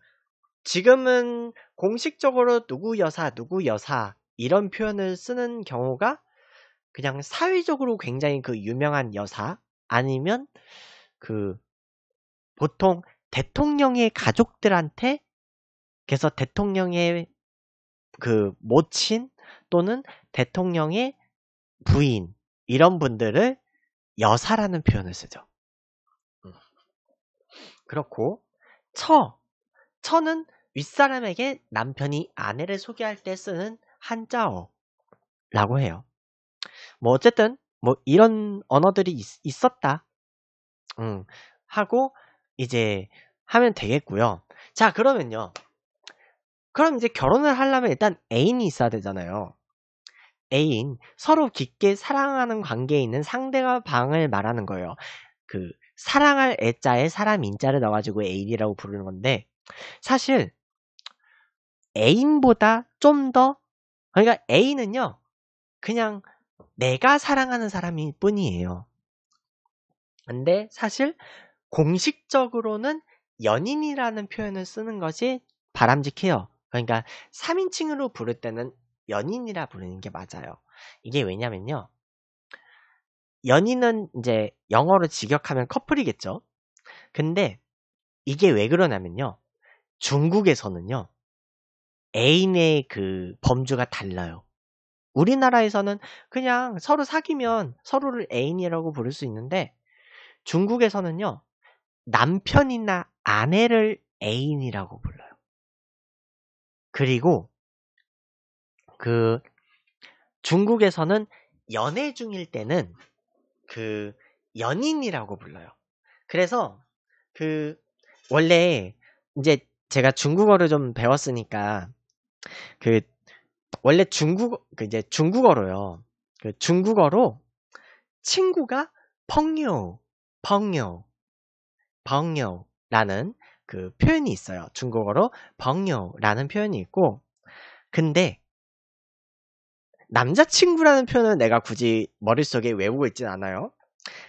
지금은 공식적으로 누구 여사, 누구 여사 이런 표현을 쓰는 경우가 그냥 사회적으로 굉장히 그 유명한 여사 아니면 그 보통 대통령의 가족들한테 그래서 대통령의 그 모친 또는 대통령의 부인 이런 분들을 여사라는 표현을 쓰죠. 음. 그렇고 처 처는 윗사람에게 남편이 아내를 소개할 때 쓰는 한자어라고 해요. 뭐 어쨌든 뭐 이런 언어들이 있, 었다 음, 하고 이제 하면 되겠고요. 자 그러면요. 그럼 이제 결혼을 하려면 일단 애인이 있어야 되잖아요. 애인 서로 깊게 사랑하는 관계에 있는 상대가 방을 말하는 거예요. 그 사랑할 애자에 사람 인자를 넣어가지고 애인이라고 부르는 건데 사실 애인보다 좀 더, 그러니까 애인은요, 그냥 내가 사랑하는 사람일 뿐이에요. 근데 사실 공식적으로는 연인이라는 표현을 쓰는 것이 바람직해요. 그러니까 3인칭으로 부를 때는 연인이라 부르는 게 맞아요. 이게 왜냐면요. 연인은 이제 영어로 직역하면 커플이겠죠. 근데 이게 왜 그러냐면요. 중국에서는요. 애인의 그 범주가 달라요. 우리나라에서는 그냥 서로 사귀면 서로를 애인이라고 부를 수 있는데 중국에서는요, 남편이나 아내를 애인이라고 불러요. 그리고 그 중국에서는 연애 중일 때는 그 연인이라고 불러요. 그래서 그 원래 이제 제가 중국어를 좀 배웠으니까 그 원래 중국 그 이제 중국어로요. 그 중국어로 친구가 펑요, 펑요, 펑요라는 그 표현이 있어요. 중국어로 펑요라는 표현이 있고, 근데 남자친구라는 표현은 내가 굳이 머릿속에 외우고 있진 않아요.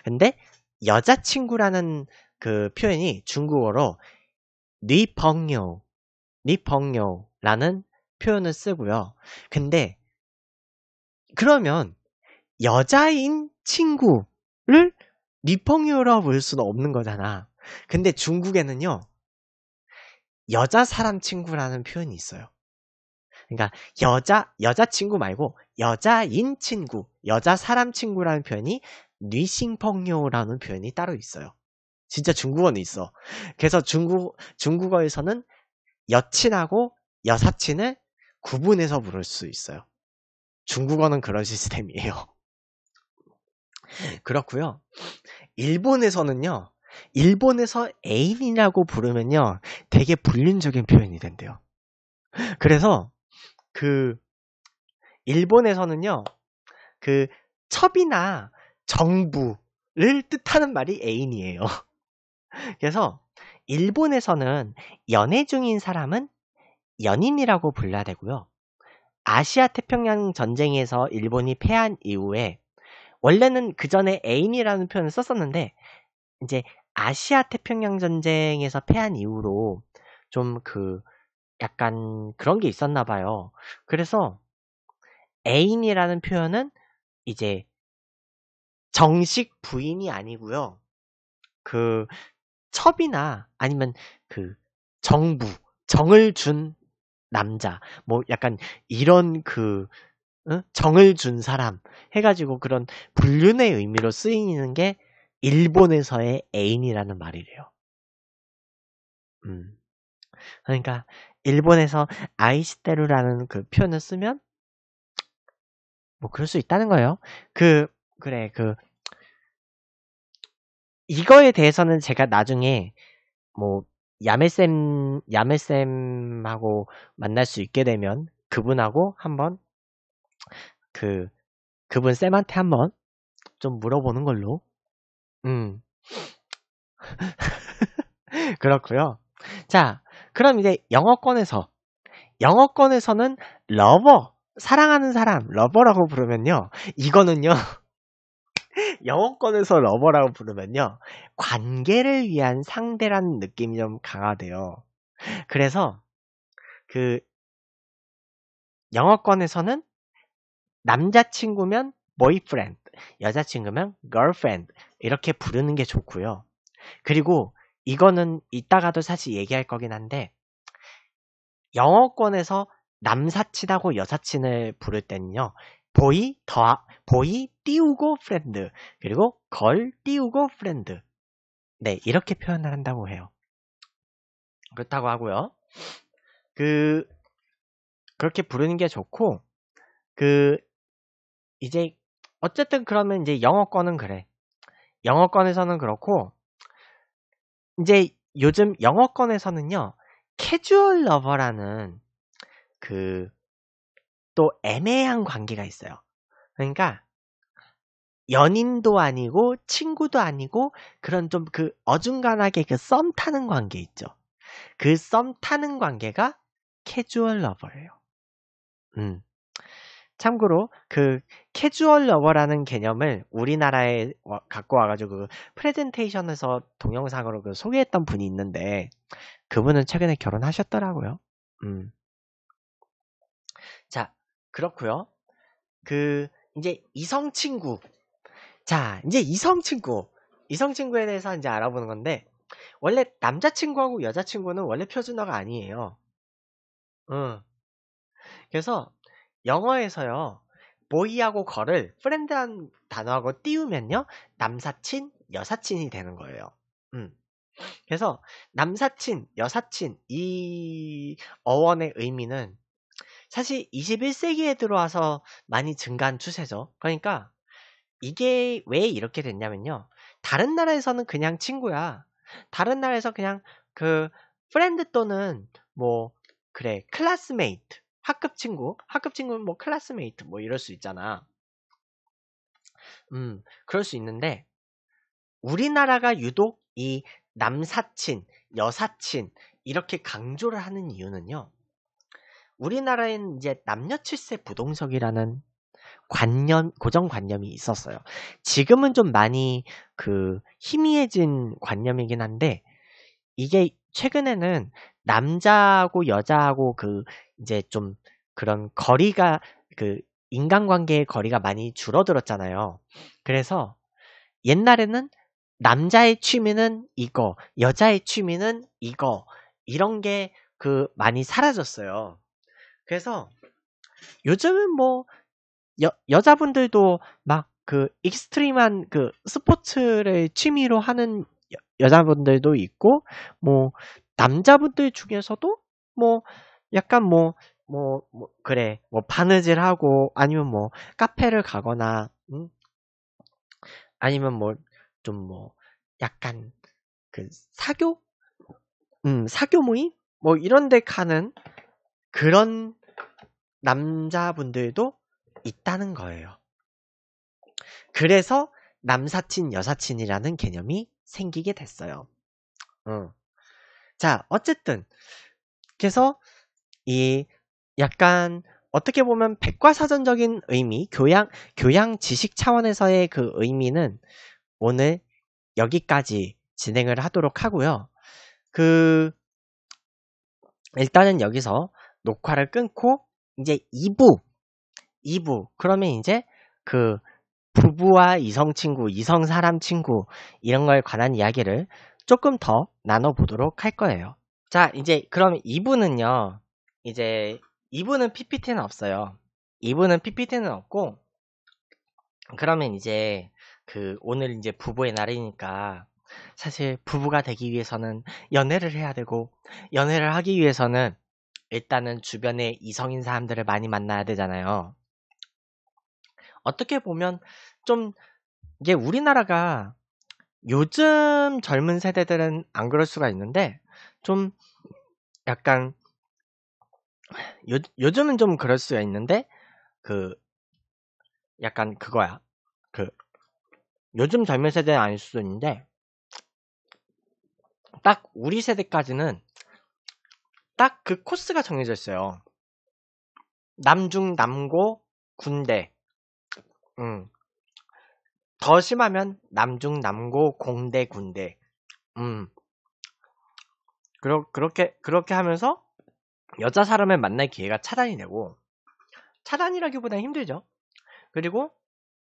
근데 여자친구라는 그 표현이 중국어로 니펑요, 니펑요라는 표현을 쓰고요. 근데 그러면 여자인 친구를 니펑유라 부를 수는 없는 거잖아. 근데 중국에는요. 여자 사람 친구라는 표현이 있어요. 그러니까 여자 여자 친구 말고 여자인 친구, 여자 사람 친구라는 표현이 뉘싱펑요라는 표현이 따로 있어요. 진짜 중국어는 있어. 그래서 중국 중국어에서는 여친하고 여사친을 구분해서 부를 수 있어요. 중국어는 그런 시스템이에요. 네. 그렇고요. 일본에서는요. 일본에서 애인이라고 부르면요. 되게 불륜적인 표현이 된대요. 그래서 그 일본에서는요. 그 첩이나 정부를 뜻하는 말이 애인이에요. 그래서 일본에서는 연애 중인 사람은 연인이라고 불러야 되고요. 아시아 태평양 전쟁에서 일본이 패한 이후에 원래는 그 전에 애인이라는 표현을 썼었는데 이제 아시아 태평양 전쟁에서 패한 이후로 좀 그 약간 그런 게 있었나 봐요. 그래서 애인이라는 표현은 이제 정식 부인이 아니고요. 그 첩이나 아니면 그 정부 정을 준 남자 뭐 약간 이런 그 정을 준 사람 해가지고 그런 불륜의 의미로 쓰이는 게 일본에서의 애인이라는 말이래요. 음. 그러니까 일본에서 아이시테루라는 그 표현을 쓰면 뭐 그럴 수 있다는 거예요. 그 그래 그 이거에 대해서는 제가 나중에 뭐 야멜쌤 야멜쌤하고 만날 수 있게 되면 그분하고 한번 그 그분 쌤한테 한번 좀 물어보는 걸로 음 그렇고요. 자 그럼 이제 영어권에서 영어권에서는 러버 사랑하는 사람 러버라고 부르면요 이거는요 영어권에서 러버라고 부르면요. 관계를 위한 상대라는 느낌이 좀 강하대요. 그래서 그 영어권에서는 남자친구면 boyfriend, 여자친구면 girlfriend 이렇게 부르는 게 좋고요. 그리고 이거는 이따가도 사실 얘기할 거긴 한데 영어권에서 남사친하고 여사친을 부를 때는요. 보이 더 보이 띄우고 프렌드 그리고 걸 띄우고 프렌드 네 이렇게 표현을 한다고 해요 그렇다고 하고요 그 그렇게 부르는 게 좋고 그 이제 어쨌든 그러면 이제 영어권은 그래 영어권에서는 그렇고 이제 요즘 영어권에서는요 캐주얼 러버라는 그또 애매한 관계가 있어요. 그러니까 연인도 아니고 친구도 아니고 그런 좀 그 어중간하게 그 썸 타는 관계 있죠. 그 썸 타는 관계가 캐주얼 러버예요. 음. 참고로 그 캐주얼 러버라는 개념을 우리나라에 와, 갖고 와가지고 그 프레젠테이션에서 동영상으로 그 소개했던 분이 있는데 그분은 최근에 결혼하셨더라고요. 음. 자, 그렇고요. 그 이제 이성 친구. 자, 이제 이성 친구. 이성 친구에 대해서 이제 알아보는 건데 원래 남자 친구하고 여자 친구는 원래 표준어가 아니에요. 응. 그래서 영어에서요. 보이하고 걸을 프렌드한 단어하고 띄우면요. 남사친, 여사친이 되는 거예요. 음. 그래서 남사친, 여사친 이 어원의 의미는 사실 21세기에 들어와서 많이 증가한 추세죠. 그러니까 이게 왜 이렇게 됐냐면요. 다른 나라에서는 그냥 친구야. 다른 나라에서 그냥 그 프렌드 또는 뭐 그래 클래스메이트 학급 친구 학급 친구는 뭐 클래스메이트 뭐 이럴 수 있잖아. 음 그럴 수 있는데 우리나라가 유독 이 남사친 여사친 이렇게 강조를 하는 이유는요. 우리나라엔 이제 남녀 칠세 부동석이라는 관념, 고정관념이 있었어요. 지금은 좀 많이 그 희미해진 관념이긴 한데, 이게 최근에는 남자하고 여자하고 그 이제 좀 그런 거리가 그 인간관계의 거리가 많이 줄어들었잖아요. 그래서 옛날에는 남자의 취미는 이거, 여자의 취미는 이거, 이런 게 그 많이 사라졌어요. 그래서 요즘은 뭐 여, 여자분들도 막 그 익스트림한 그 스포츠를 취미로 하는 여, 여자분들도 있고 뭐 남자분들 중에서도 뭐 약간 뭐 뭐, 뭐, 그래, 뭐, 바느질 하고, 아니면 뭐, 카페를 가거나, 음? 아니면 뭐, 좀 뭐, 약간, 그, 사교? 음, 사교 모임? 뭐, 이런 데 가는, 그런 남자분들도 있다는 거예요. 그래서 남사친, 여사친이라는 개념이 생기게 됐어요. 어. 자, 어쨌든. 그래서 이 약간 어떻게 보면 백과사전적인 의미, 교양, 교양 지식 차원에서의 그 의미는 오늘 여기까지 진행을 하도록 하고요. 그, 일단은 여기서 녹화를 끊고 이제 2부 2부 그러면 이제 그 부부와 이성 친구, 이성 사람 친구 이런 거에 관한 이야기를 조금 더 나눠보도록 할 거예요. 자, 이제 그럼 2부는요. 이제 2부는 PPT는 없어요. 2부는 PPT는 없고 그러면 이제 그 오늘 이제 부부의 날이니까 사실 부부가 되기 위해서는 연애를 해야 되고 연애를 하기 위해서는 일단은 주변에 이성인 사람들을 많이 만나야 되잖아요. 어떻게 보면 좀 이게 우리나라가 요즘 젊은 세대들은 안 그럴 수가 있는데 좀 약간 요, 요즘은 좀 그럴 수가 있는데 그 약간 그거야 그 요즘 젊은 세대는 아닐 수도 있는데 딱 우리 세대까지는 딱그 코스가 정해져 있어요. 남중 남고 군대. 음. 더 심하면 남중 남고 공대 군대. 음. 그러, 그렇게 그렇게 하면서 여자 사람을 만날 기회가 차단이 되고 차단이라기보다 힘들죠. 그리고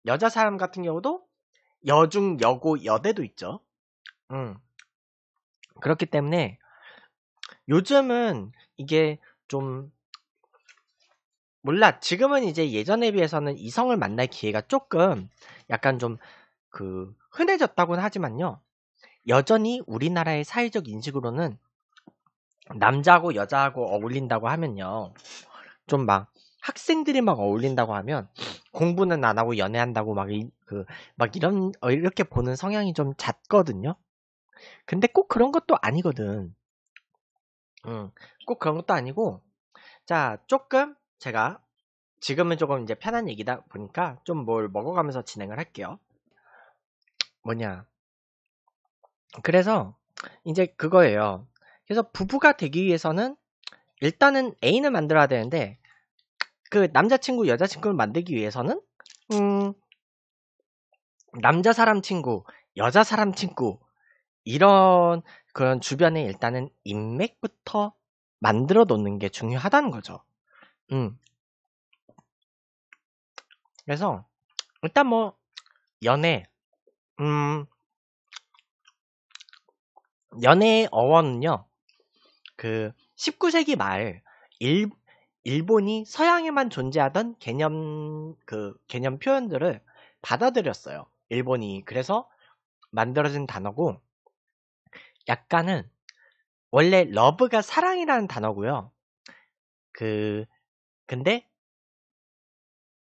여자 사람 같은 경우도 여중 여고 여대도 있죠. 음. 그렇기 때문에 요즘은 이게 좀 몰라 지금은 이제 예전에 비해서는 이성을 만날 기회가 조금 약간 좀 그 흔해졌다고는 하지만요 여전히 우리나라의 사회적 인식으로는 남자하고 여자하고 어울린다고 하면요 좀 막 학생들이 막 어울린다고 하면 공부는 안 하고 연애한다고 막 그막 그, 막 이런 어, 이렇게 보는 성향이 좀 잦거든요 근데 꼭 그런 것도 아니거든 꼭 그런 것도 아니고, 자, 조금 제가 지금은 조금 이제 편한 얘기다 보니까 좀 뭘 먹어가면서 진행을 할게요. 뭐냐. 그래서 이제 그거예요. 그래서 부부가 되기 위해서는 일단은 애인을 만들어야 되는데 그 남자친구 여자친구를 만들기 위해서는 음 남자 사람 친구 여자 사람 친구 이런 그런 주변에 일단은 인맥부터 만들어 놓는 게 중요하다는 거죠. 음. 그래서 일단 뭐 연애 음 연애의 어원은요. 그 19세기 말 일, 일본이 서양에만 존재하던 개념 그 개념 표현들을 받아들였어요. 일본이 그래서 만들어진 단어고 약간은 원래 러브가 사랑이라는 단어고요. 그 근데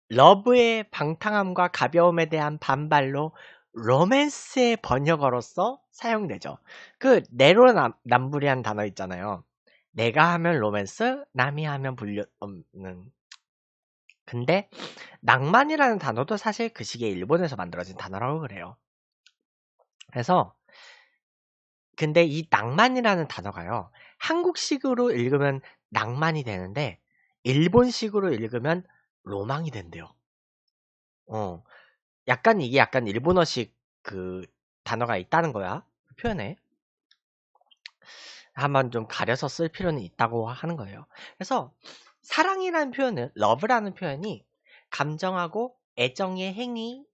러브의 방탕함과 가벼움에 대한 반발로 로맨스의 번역어로서 사용되죠. 그 내로남불이란 단어 있잖아요. 내가 하면 로맨스, 남이 하면 불려 없는. 근데 낭만이라는 단어도 사실 그 시기에 일본에서 만들어진 단어라고 그래요. 그래서 근데 이 낭만이라는 단어가요. 한국식으로 읽으면 낭만이 되는데 일본식으로 읽으면 로망이 된대요. 어. 약간 이게 약간 일본어식 그 단어가 있다는 거야. 그 표현에. 한번 좀 가려서 쓸 필요는 있다고 하는 거예요. 그래서 사랑이라는 표현은 러브라는 표현이 감정하고 애정의 행위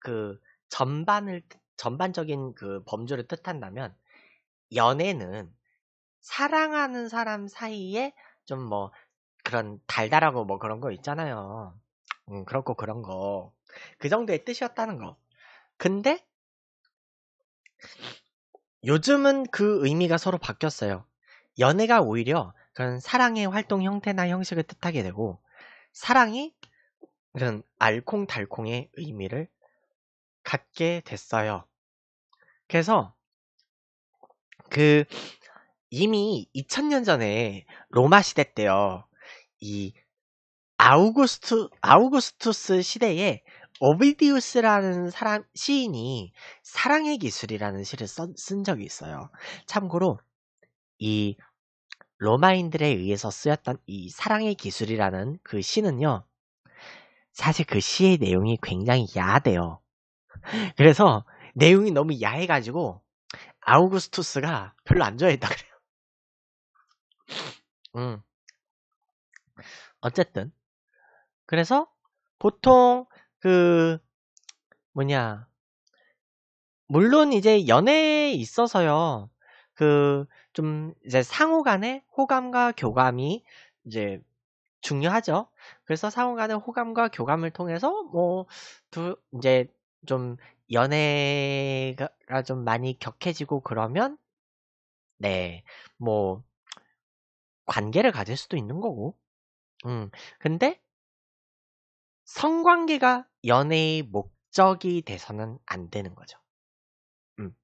그 전반을 전반적인 그 범주를 뜻한다면 연애는 사랑하는 사람 사이에 좀 뭐 그런 달달하고 뭐 그런 거 있잖아요. 음, 그렇고 그런 거. 그 정도의 뜻이었다는 거. 근데 요즘은 그 의미가 서로 바뀌었어요. 연애가 오히려 그런 사랑의 활동 형태나 형식을 뜻하게 되고 사랑이 그런 알콩달콩의 의미를 갖게 됐어요. 그래서 그 이미 2000년 전에 로마 시대 때요. 이 아우구스투 아우구스투스 시대에 오비디우스라는 사람 시인이 사랑의 기술이라는 시를 써, 쓴 적이 있어요. 참고로 이 로마인들에 의해서 쓰였던 이 사랑의 기술이라는 그 시는요. 사실 그 시의 내용이 굉장히 야하대요. 그래서 내용이 너무 야해가지고 아우구스투스가 별로 안 좋아했다 그래요. 음. 어쨌든 그래서 보통 그 뭐냐 물론 이제 연애에 있어서요 그 좀 이제 상호간의 호감과 교감이 이제 중요하죠. 그래서 상호간의 호감과 교감을 통해서 뭐 두 이제 좀 연애가 좀 많이 격해지고 그러면 네, 뭐 관계를 가질 수도 있는 거고. 음. 근데 성관계가 연애의 목적이 돼서는 안 되는 거죠. 음.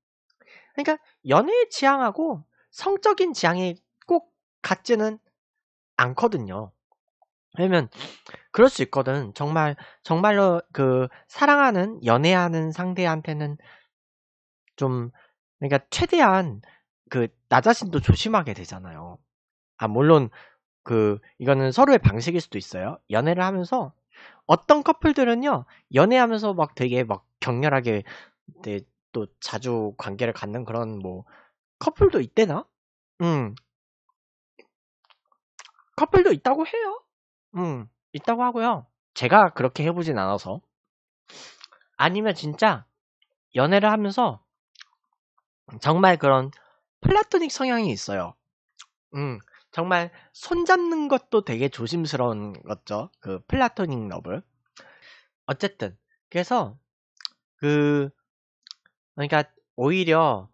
그러니까 연애의 지향하고 성적인 지향이 꼭 같지는 않거든요. 왜냐면 그럴 수 있거든. 정말 정말로 그 사랑하는 연애하는 상대한테는 좀 그러니까 최대한 그 나 자신도 조심하게 되잖아요. 아 물론 그 이거는 서로의 방식일 수도 있어요. 연애를 하면서 어떤 커플들은요 연애하면서 막 되게 막 격렬하게 되게 또 자주 관계를 갖는 그런 뭐 커플도 있대나? 음 커플도 있다고 해요. 음, 있다고 하고요. 제가 그렇게 해보진 않아서. 아니면 진짜 연애를 하면서 정말 그런 플라토닉 성향이 있어요. 음, 정말 손잡는 것도 되게 조심스러운 거죠. 그 플라토닉 러블. 어쨌든, 그래서 그, 그러니까 오히려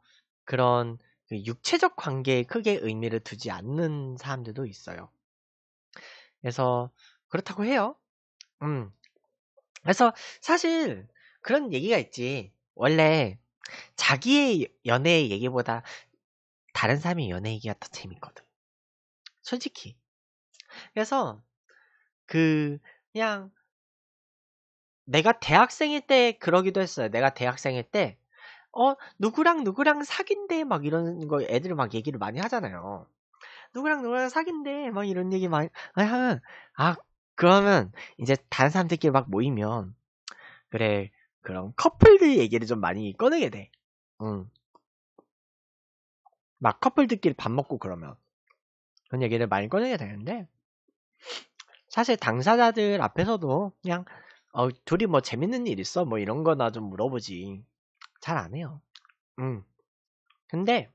그런 그 육체적 관계에 크게 의미를 두지 않는 사람들도 있어요. 그래서 그렇다고 해요. 음. 그래서 사실 그런 얘기가 있지. 원래 자기의 연애 얘기보다 다른 사람의 연애 얘기가 더 재밌거든. 솔직히. 그래서 그 그냥 내가 대학생일 때 그러기도 했어요. 내가 대학생일 때 어, 누구랑 누구랑 사귄대 막 이런 거 애들 막 얘기를 많이 하잖아요. 누구랑 누구랑 사귄대 막 이런 얘기 많이 하면 아 그러면 이제 다른 사람들끼리 막 모이면 그래 그럼 커플들 얘기를 좀 많이 꺼내게 돼. 응. 막 커플들끼리 밥 먹고 그러면 그런 얘기를 많이 꺼내게 되는데 사실 당사자들 앞에서도 그냥 어, 둘이 뭐 재밌는 일 있어? 뭐 이런 거나 좀 물어보지. 잘 안 해요. 응. 근데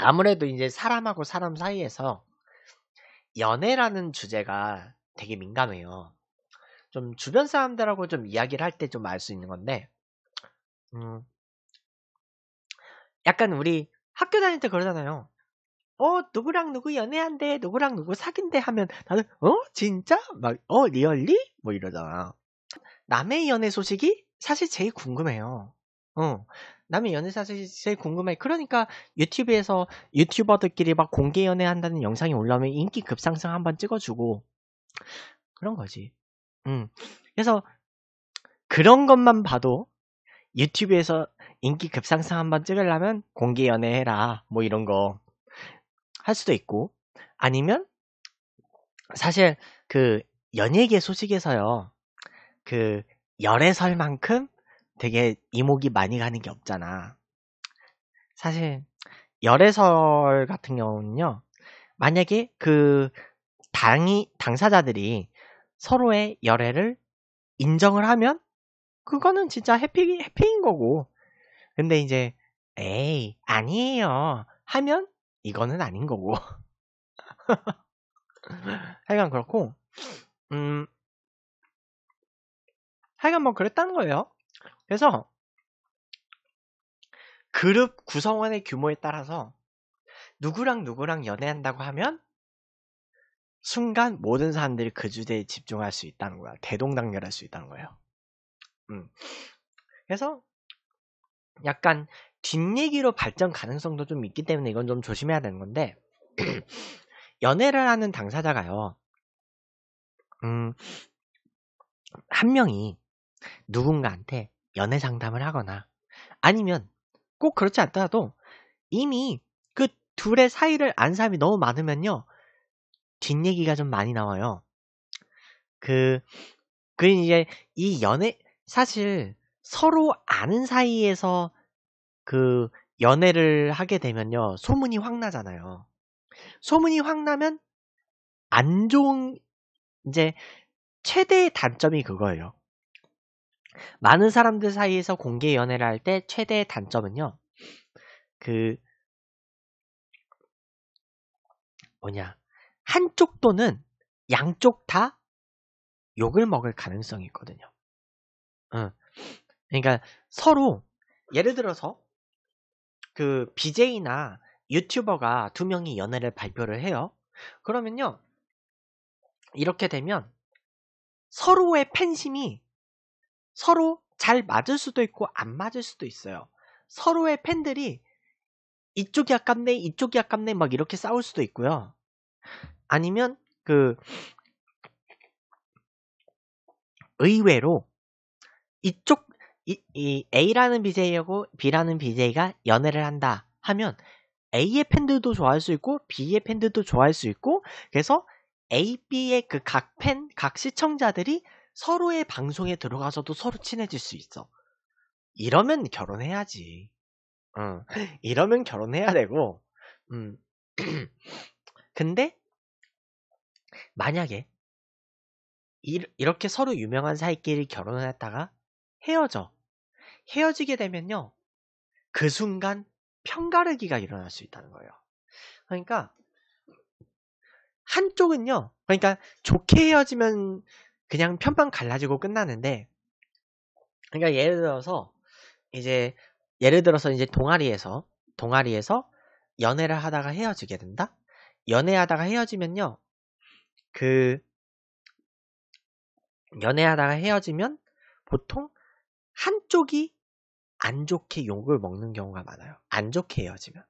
아무래도 이제 사람하고 사람 사이에서 연애라는 주제가 되게 민감해요. 좀 주변 사람들하고 좀 이야기를 할 때 좀 알 수 있는 건데, 음, 약간 우리 학교 다닐 때 그러잖아요. 어, 누구랑 누구 연애한대, 누구랑 누구 사귄대 하면 나는, 어? 진짜? 막, 어, 리얼리? 뭐 이러잖아. 남의 연애 소식이 사실 제일 궁금해요. 어. 남의 연애 사실 제일 궁금해. 그러니까 유튜브에서 유튜버들끼리 막 공개 연애 한다는 영상이 올라오면 인기 급상승 한번 찍어주고 그런 거지. 음. 그래서 그런 것만 봐도 유튜브에서 인기 급상승 한번 찍으려면 공개 연애해라. 뭐 이런 거 할 수도 있고 아니면 사실 그 연예계 소식에서요. 그 열애설만큼 되게 이목이 많이 가는 게 없잖아. 사실 열애설 같은 경우는요. 만약에 그 당이 당사자들이 서로의 열애를 인정을 하면 그거는 진짜 해피 해피인 거고. 근데 이제 에이 아니에요 하면 이거는 아닌 거고. 하여간 그렇고 음 하여간 뭐 그랬다는 거예요. 그래서 그룹 구성원의 규모에 따라서 누구랑 누구랑 연애한다고 하면 순간 모든 사람들이 그 주제에 집중할 수 있다는 거야. 대동단결할 수 있다는 거예요. 음. 그래서 약간 뒷얘기로 발전 가능성도 좀 있기 때문에 이건 좀 조심해야 되는 건데 연애를 하는 당사자가요. 음, 한 명이 누군가한테 연애 상담을 하거나 아니면 꼭 그렇지 않더라도 이미 그 둘의 사이를 안 사람이 너무 많으면요. 뒷얘기가 좀 많이 나와요. 그, 그 이제 이 연애, 사실 서로 아는 사이에서 그 연애를 하게 되면요. 소문이 확 나잖아요. 소문이 확 나면 안 좋은, 이제 최대의 단점이 그거예요. 많은 사람들 사이에서 공개 연애를 할 때 최대의 단점은요. 그 뭐냐 한쪽 또는 양쪽 다 욕을 먹을 가능성이 있거든요. 응. 그러니까 서로 예를 들어서 그 BJ나 유튜버가 두 명이 연애를 발표를 해요. 그러면요 이렇게 되면 서로의 팬심이 서로 잘 맞을 수도 있고 안 맞을 수도 있어요. 서로의 팬들이 이쪽이 아깝네, 이쪽이 아깝네 막 이렇게 싸울 수도 있고요. 아니면 그 의외로 이쪽 이, 이 A라는 BJ하고 B라는 BJ가 연애를 한다 하면 A의 팬들도 좋아할 수 있고 B의 팬들도 좋아할 수 있고 그래서 A, B의 그 각 팬, 각 시청자들이 서로의 방송에 들어가서도 서로 친해질 수 있어. 이러면 결혼해야지. 어, 이러면 결혼해야 되고, 음. 근데, 만약에, 이, 이렇게 서로 유명한 사이끼리 결혼을 했다가 헤어져. 헤어지게 되면요, 그 순간 편가르기가 일어날 수 있다는 거예요. 그러니까, 한쪽은요, 그러니까 좋게 헤어지면 그냥 편만 갈라지고 끝나는데 그러니까 예를 들어서 이제 예를 들어서 이제 동아리에서 동아리에서 연애를 하다가 헤어지게 된다. 연애하다가 헤어지면요. 그 연애하다가 헤어지면 보통 한쪽이 안 좋게 욕을 먹는 경우가 많아요. 안 좋게 헤어지면.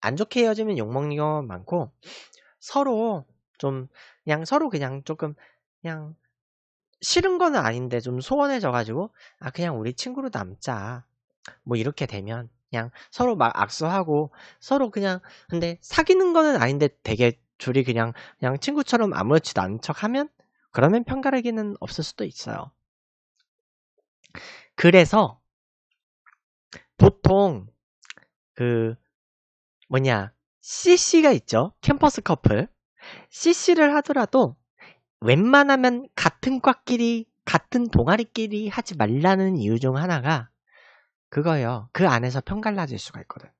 안 좋게 헤어지면 욕 먹는 경우가 많고 서로 좀 그냥 서로 그냥 조금 그냥 싫은 건 아닌데 좀 소원해져가지고 아 그냥 우리 친구로 남자 뭐 이렇게 되면 그냥 서로 막 악수하고 서로 그냥 근데 사귀는 거는 아닌데 되게 둘이 그냥 그냥 친구처럼 아무렇지도 않은 척하면 그러면 편가르기는 없을 수도 있어요. 그래서 보통 그 뭐냐 CC가 있죠 캠퍼스 커플 CC를 하더라도 웬만하면 같은 과끼리 같은 동아리끼리 하지 말라는 이유 중 하나가 그거예요. 그 안에서 편갈라질 수가 있거든.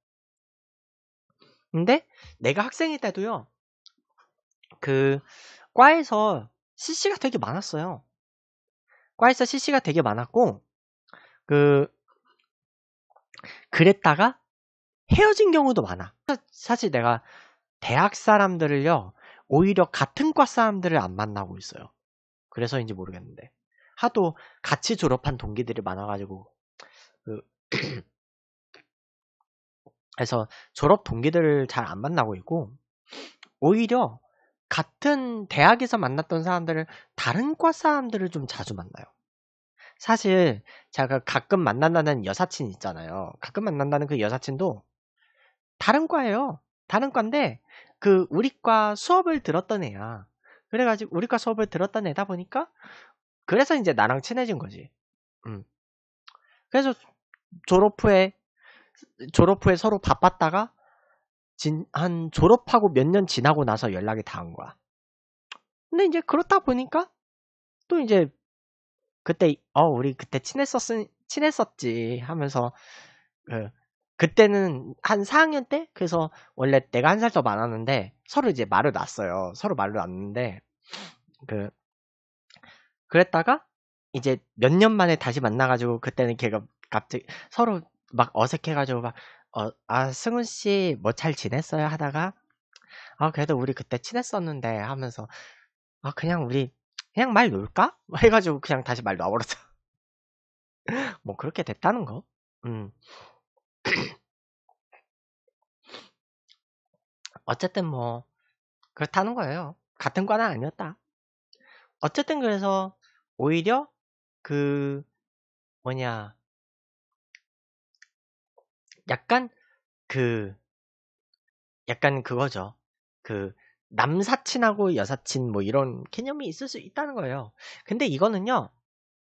근데 내가 학생일 때도요. 그 과에서 CC가 되게 많았어요. 과에서 CC가 되게 많았고 그 그랬다가 헤어진 경우도 많아. 사실 내가 대학 사람들을요. 오히려 같은 과 사람들을 안 만나고 있어요. 그래서인지 모르겠는데. 하도 같이 졸업한 동기들이 많아가지고, 그, 그래서 졸업 동기들을 잘 안 만나고 있고, 오히려 같은 대학에서 만났던 사람들을 다른 과 사람들을 좀 자주 만나요. 사실 제가 가끔 만난다는 여사친 있잖아요. 가끔 만난다는 그 여사친도 다른 과예요. 다른 과인데 그 우리과 수업을 들었던 애야. 그래가지고 우리과 수업을 들었던 애다 보니까 그래서 이제 나랑 친해진 거지. 음. 그래서 졸업 후에 졸업 후에 서로 바빴다가 진, 한 졸업하고 몇 년 지나고 나서 연락이 닿은 거야. 근데 이제 그렇다 보니까 또 이제 그때 어 우리 그때 친했었 친했었지 하면서 그 그때는 한 4학년 때? 그래서 원래 내가 한 살 더 많았는데 서로 이제 말을 놨어요. 서로 말을 놨는데 그 그랬다가 이제 몇 년 만에 다시 만나가지고 그때는 걔가 갑자기 서로 막 어색해가지고 막 어, 아, 승훈 씨, 뭐 잘 지냈어요? 하다가, 아, 그래도 우리 그때 친했었는데 하면서, 아, 그냥 우리, 그냥 말놓을까 해가지고 그냥 다시 말 놔버렸어. 뭐, 그렇게 됐다는 거? 음. 어쨌든 뭐 그렇다는 거예요. 같은 과는 아니었다. 어쨌든 그래서 오히려 그 뭐냐 약간 그 약간 그거죠. 그 남사친하고 여사친 뭐 이런 개념이 있을 수 있다는 거예요. 근데 이거는요.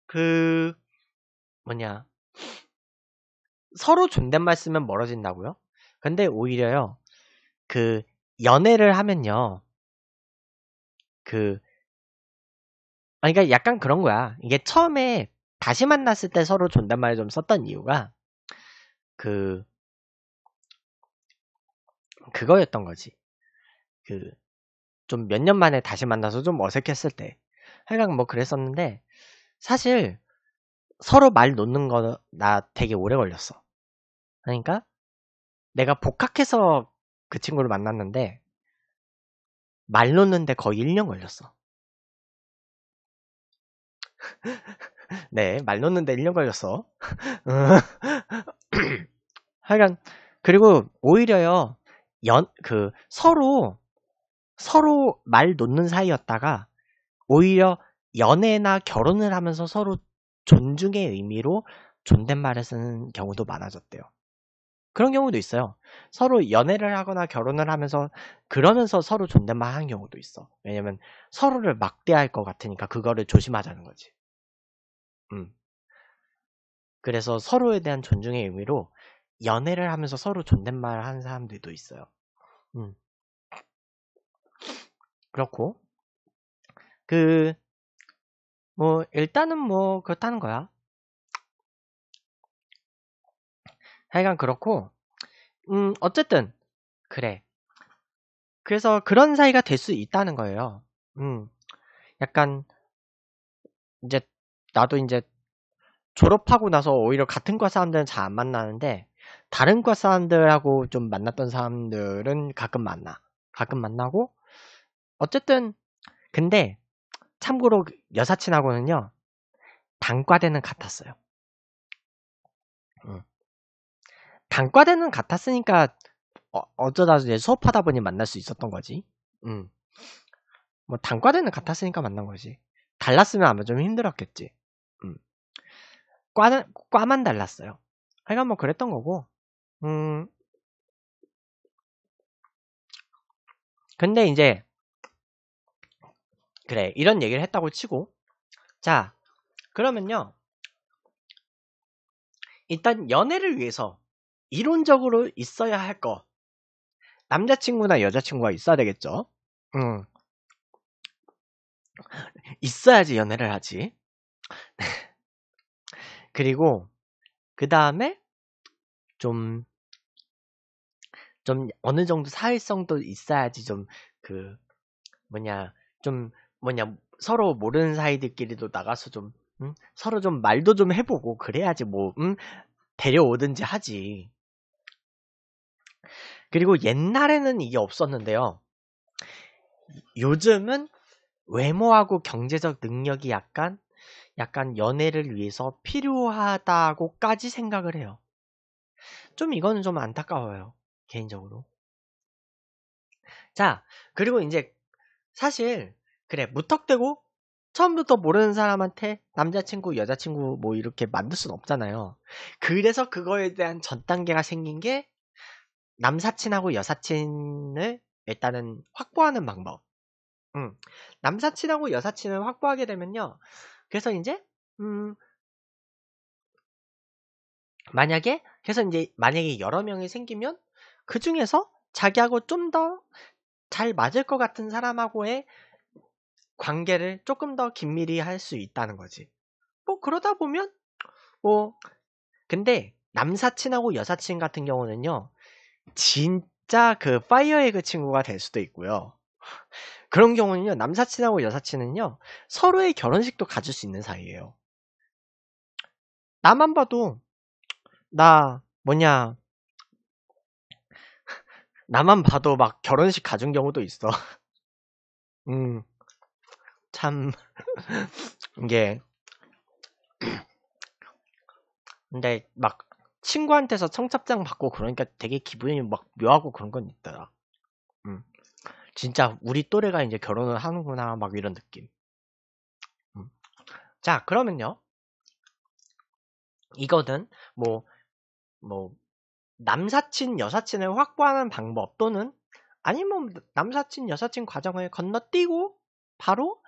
그 뭐냐 서로 존댓말 쓰면 멀어진다고요? 근데 오히려요, 그, 연애를 하면요, 그, 아, 그러니까 약간 그런 거야. 이게 처음에 다시 만났을 때 서로 존댓말을 좀 썼던 이유가, 그, 그거였던 거지. 그, 좀 몇 년 만에 다시 만나서 좀 어색했을 때. 하여간 뭐 그랬었는데, 사실, 서로 말 놓는 거 나 되게 오래 걸렸어. 그러니까 내가 복학해서 그 친구를 만났는데 말 놓는데 거의 1년 걸렸어. 네, 말 놓는데 1년 걸렸어. 하여간 그리고 오히려요. 연그 서로 서로 말 놓는 사이였다가 오히려 연애나 결혼을 하면서 서로 존중의 의미로 존댓말을 쓰는 경우도 많아졌대요. 그런 경우도 있어요. 서로 연애를 하거나 결혼을 하면서 그러면서 서로 존댓말 하는 경우도 있어. 왜냐면 서로를 막대할 것 같으니까 그거를 조심하자는 거지. 음. 그래서 서로에 대한 존중의 의미로 연애를 하면서 서로 존댓말 하는 사람들도 있어요. 음. 그렇고 그뭐 일단은 뭐 그렇다는 거야. 하여간 그렇고 음 어쨌든 그래. 그래서 그런 사이가 될 수 있다는 거예요. 음 약간 이제 나도 이제 졸업하고 나서 오히려 같은 과 사람들은 잘 안 만나는데 다른 과 사람들하고 좀 만났던 사람들은 가끔 만나. 가끔 만나고 어쨌든 근데 참고로 그 여사친하고는요, 단과대는 같았어요. 음. 단과대는 같았으니까 어, 쩌다 이제 수업하다 보니 만날 수 있었던 거지. 음. 뭐 단과대는 같았으니까 만난 거지. 달랐으면 아마 좀 힘들었겠지. 음. 과는 과만 달랐어요. 하여간 뭐 그랬던 거고. 음. 근데 이제 그래 이런 얘기를 했다고 치고 자 그러면요 일단 연애를 위해서 이론적으로 있어야 할 거 남자친구나 여자친구가 있어야 되겠죠 음 있어야지 연애를 하지 그리고 그 다음에 좀좀 좀 어느 정도 사회성도 있어야지 좀 그 뭐냐 좀 뭐냐 서로 모르는 사이들끼리도 나가서 좀 응? 서로 좀 말도 좀 해보고 그래야지 뭐 응? 데려오든지 하지. 그리고 옛날에는 이게 없었는데요. 요즘은 외모하고 경제적 능력이 약간 약간 연애를 위해서 필요하다고까지 생각을 해요. 좀 이거는 좀 안타까워요. 개인적으로. 자, 그리고 이제 사실 그래 무턱대고 처음부터 모르는 사람한테 남자친구 여자친구 뭐 이렇게 만들 순 없잖아요 그래서 그거에 대한 전 단계가 생긴 게 남사친하고 여사친을 일단은 확보하는 방법 음, 남사친하고 여사친을 확보하게 되면요 그래서 이제 음, 만약에 그래서 이제 만약에 여러 명이 생기면 그 중에서 자기하고 좀 더 잘 맞을 것 같은 사람하고의 관계를 조금 더 긴밀히 할 수 있다는 거지. 뭐 그러다 보면 뭐 근데 남사친하고 여사친 같은 경우는요. 진짜 그 파이어에그 친구가 될 수도 있고요. 그런 경우는요. 남사친하고 여사친은요. 서로의 결혼식도 가질 수 있는 사이예요. 나만 봐도 나 뭐냐 나만 봐도 막 결혼식 가준 경우도 있어. 음. 참 이게 근데 막 친구한테서 청첩장 받고 그러니까 되게 기분이 막 묘하고 그런 건 있더라. 음. 진짜 우리 또래가 이제 결혼을 하는구나 막 이런 느낌. 음. 자 그러면요. 이거는 뭐뭐 뭐 남사친 여사친을 확보하는 방법 또는 아니면 남사친 여사친 과정을 건너뛰고 바로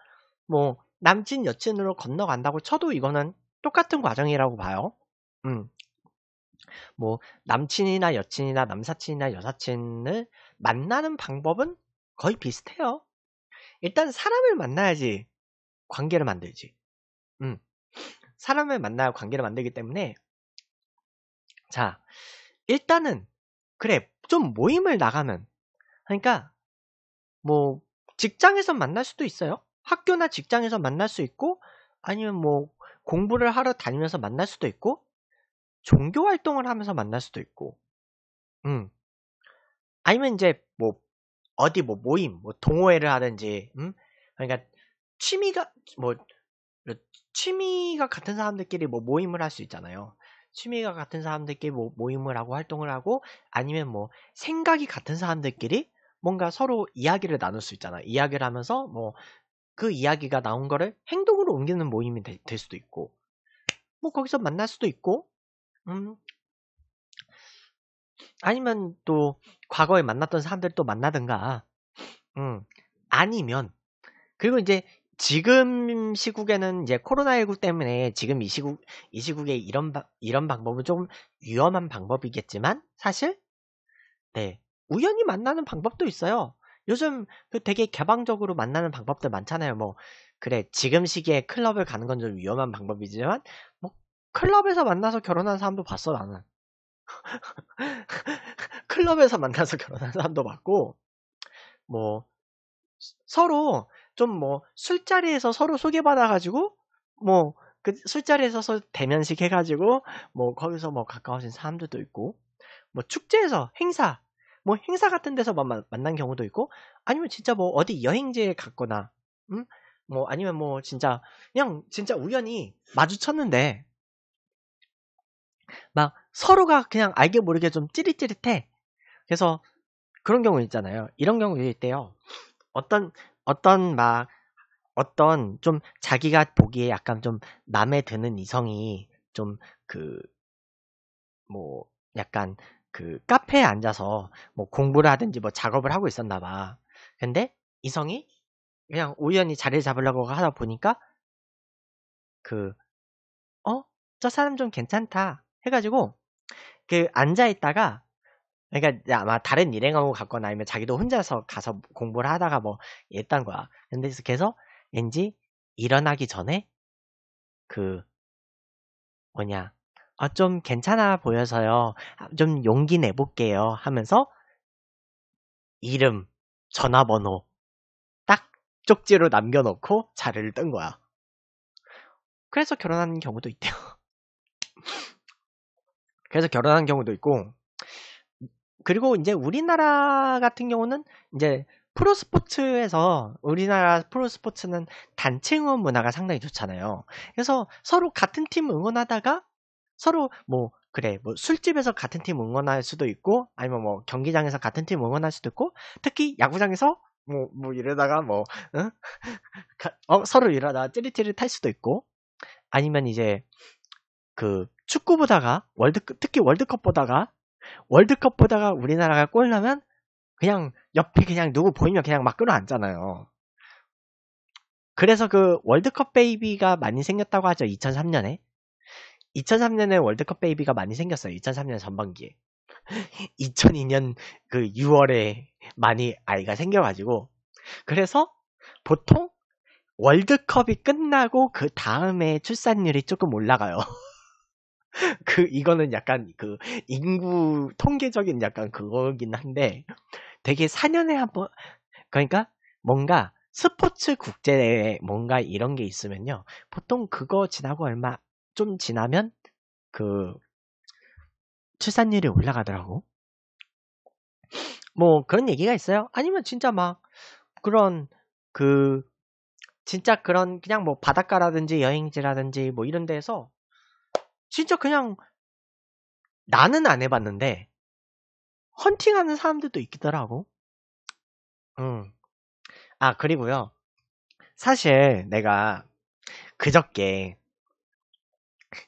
뭐 남친 여친으로 건너간다고 쳐도 이거는 똑같은 과정이라고 봐요. 음. 뭐 남친이나 여친이나 남사친이나 여사친을 만나는 방법은 거의 비슷해요. 일단 사람을 만나야지 관계를 만들지. 음. 사람을 만나야 관계를 만들기 때문에 자, 일단은 그래. 좀 모임을 나가면 그러니까 뭐 직장에서 만날 수도 있어요. 학교나 직장에서 만날 수 있고 아니면 뭐 공부를 하러 다니면서 만날 수도 있고 종교 활동을 하면서 만날 수도 있고 음 아니면 이제 뭐 어디 뭐 모임 뭐 동호회를 하든지 음 그러니까 취미가 뭐 그 취미가 같은 사람들끼리 뭐 모임을 할 수 있잖아요. 취미가 같은 사람들끼리 뭐 모임을 하고 활동을 하고 아니면 뭐 생각이 같은 사람들끼리 뭔가 서로 이야기를 나눌 수 있잖아. 요 이야기를 하면서 뭐그 이야기가 나온 거를 행동으로 옮기는 모임이 되, 될 수도 있고 뭐 거기서 만날 수도 있고 음 아니면 또 과거에 만났던 사람들 또 만나든가 음 아니면 그리고 이제 지금 시국에는 이제 코로나19 때문에 지금 이 시국 이 시국에 이런 바, 이런 방법은 좀 위험한 방법이겠지만 사실 네 우연히 만나는 방법도 있어요. 요즘 그 되게 개방적으로 만나는 방법들 많잖아요. 뭐 그래 지금 시기에 클럽을 가는 건 좀 위험한 방법이지만 뭐 클럽에서 만나서 결혼한 사람도 봤어 나는. 클럽에서 만나서 결혼한 사람도 봤고 뭐 서로 좀 뭐 술자리에서 서로 소개받아가지고 뭐 그 술자리에서 대면식 해가지고 뭐 거기서 뭐 가까워진 사람들도 있고 뭐 축제에서 행사 뭐 행사 같은 데서만 만난 경우도 있고 아니면 진짜 뭐 어디 여행지에 갔거나 음? 뭐 아니면 뭐 진짜 그냥 진짜 우연히 마주쳤는데 막 서로가 그냥 알게 모르게 좀 찌릿찌릿해. 그래서 그런 경우 있잖아요. 이런 경우도 있대요. 어떤 어떤 막 어떤 좀 자기가 보기에 약간 좀남음에 드는 이성이 좀 그 뭐 약간 그 카페에 앉아서 뭐 공부를 하든지 뭐 작업을 하고 있었나 봐. 근데 이성이 그냥 우연히 자리를 잡으려고 하다 보니까 그 어? 저 사람 좀 괜찮다 해가지고 그 앉아 있다가 그러니까 아마 다른 일행하고 갔거나 아니면 자기도 혼자서 가서 공부를 하다가 뭐했던 거야. 근데 계속 왠지 일어나기 전에 그 뭐냐 아, 좀 괜찮아 보여서요. 아, 좀 용기 내볼게요. 하면서 이름, 전화번호 딱 쪽지로 남겨놓고 자리를 뜬 거야. 그래서 결혼하는 경우도 있대요. 그래서 결혼하는 경우도 있고, 그리고 이제 우리나라 같은 경우는 이제 프로스포츠에서 우리나라 프로스포츠는 단체 응원 문화가 상당히 좋잖아요. 그래서 서로 같은 팀 응원하다가 서로 뭐 그래 뭐 술집에서 같은 팀 응원할 수도 있고 아니면 뭐 경기장에서 같은 팀 응원할 수도 있고 특히 야구장에서 뭐, 뭐 이러다가 뭐 응? 어, 서로 이러다가 찌릿찌릿 할 수도 있고 아니면 이제 그 축구 보다가 월드 특히 월드컵 보다가 월드컵 보다가 우리나라가 골 나면 그냥 옆에 그냥 누구 보이면 그냥 막끌어안잖아요 그래서 그 월드컵 베이비가 많이 생겼다고 하죠. 2003년에. 2003년에 월드컵 베이비가 많이 생겼어요. 2003년 전반기에. 2002년 그 6월에 많이 아이가 생겨가지고. 그래서 보통 월드컵이 끝나고 그 다음에 출산율이 조금 올라가요. 그, 이거는 약간 그 인구 통계적인 약간 그거긴 한데 되게 4년에 한 번, 그러니까 뭔가 스포츠 국제에 뭔가 이런 게 있으면요. 보통 그거 지나고 얼마 좀 지나면 그 출산율이 올라가더라고. 뭐 그런 얘기가 있어요. 아니면 진짜 막 그런 그 진짜 그런 그냥 뭐 바닷가라든지 여행지라든지 뭐 이런 데에서 진짜 그냥 나는 안 해봤는데 헌팅하는 사람들도 있더라고. 응. 아 그리고요. 사실 내가 그저께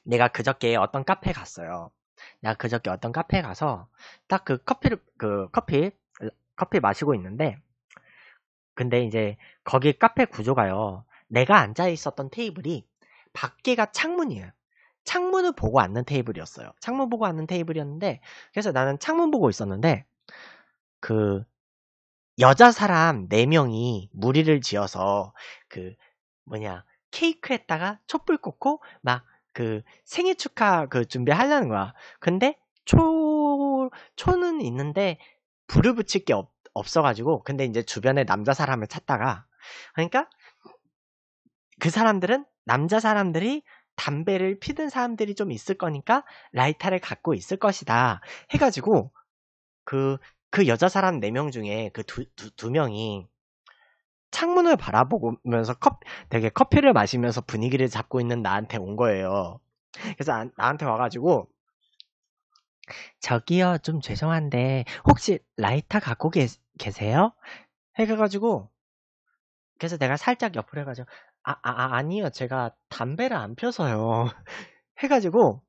내가 그저께 어떤 카페 갔어요. 내가 그저께 어떤 카페 가서 딱 그 커피를 그 커피 커피 마시고 있는데 근데 이제 거기 카페 구조가요. 내가 앉아 있었던 테이블이 밖에가 창문이에요. 창문을 보고 앉는 테이블이었어요. 창문 보고 앉는 테이블이었는데 그래서 나는 창문 보고 있었는데 그 여자 사람 4명이 무리를 지어서 그 뭐냐 케이크했다가 촛불 꽂고 막그 생일 축하 그 준비하려는 거야. 근데 초 초는 있는데 불을 붙일 게 없, 없어가지고 근데 이제 주변에 남자 사람을 찾다가 그러니까 그 사람들은 남자 사람들이 담배를 피든 사람들이 좀 있을 거니까 라이터를 갖고 있을 것이다 해가지고 그그 그 여자 사람 4명 중에 그 두 두, 두 명이 창문을 바라보면서 컵, 되게 커피를 마시면서 분위기를 잡고 있는 나한테 온 거예요. 그래서 나, 나한테 와가지고 저기요, 좀 죄송한데, 혹시 라이터 갖고 계, 계세요? 해가지고, 그래서 내가 살짝 옆으로 해가지고, 아, 아, 아 아니요, 제가 담배를 안 펴서요. 해가지고,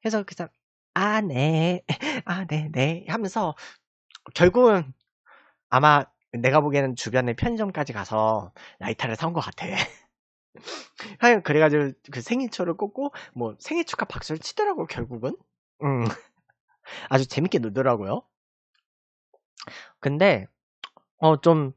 그래서 그냥, 아, 네, 아, 네, 네, 하면서, 결국은 아마 내가 보기에는 주변에 편의점까지 가서 라이터를 사것 같아. 하여간 그래가지고 그 생일초를 꽂고 뭐 생일 축하 박수를 치더라고 결국은. 음. 아주 재밌게 놀더라고요. 근데 어 좀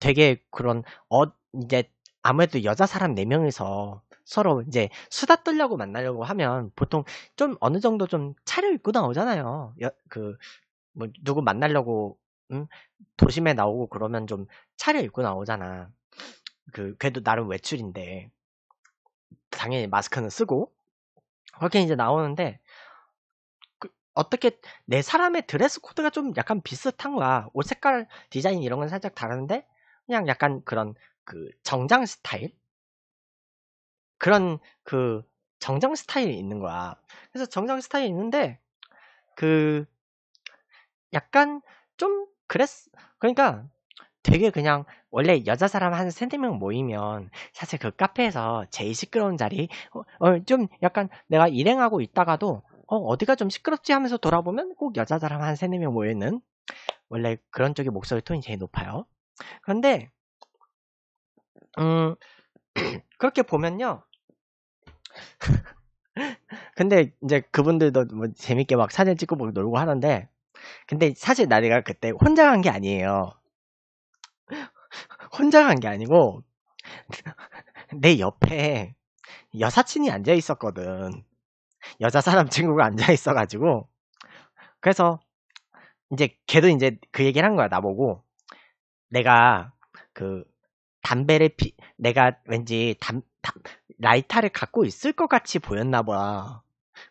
되게 그런 어 이제 아무래도 여자 사람 4명이서 서로 이제 수다 떨려고 만나려고 하면 보통 좀 어느 정도 좀 차려 입고 나오잖아요. 여, 그, 뭐, 누구 만나려고 응? 도심에 나오고 그러면 좀 차려입고 나오잖아. 그, 그래도 나름 외출인데. 당연히 마스크는 쓰고. 그렇게 이제 나오는데, 그 어떻게 내 사람의 드레스 코드가 좀 약간 비슷한 거야. 옷 색깔, 디자인 이런 건 살짝 다른데, 그냥 약간 그런 그 정장 스타일? 그런 그 정장 스타일이 있는 거야. 그래서 정장 스타일이 있는데, 그, 약간 좀 그랬, 그러니까 되게 그냥 원래 여자 사람 한 세네 명 모이면 사실 그 카페에서 제일 시끄러운 자리 어, 어, 좀 약간 내가 일행하고 있다가도 어, 어디가 좀 시끄럽지 하면서 돌아보면 꼭 여자 사람 한 세네 명 모이는 원래 그런 쪽의 목소리 톤이 제일 높아요. 그런데 음 그렇게 보면요. 근데 이제 그분들도 뭐 재밌게 막 사진 찍고 막 뭐 놀고 하는데 근데 사실 나리가 그때 혼자 간 게 아니에요. 혼자 간 게 아니고 내 옆에 여사친이 앉아 있었거든. 여자 사람 친구가 앉아 있어가지고 그래서 이제 걔도 이제 그 얘기를 한 거야 나보고 내가 그 담배를 피 내가 왠지 담, 담 라이터를 갖고 있을 것 같이 보였나 봐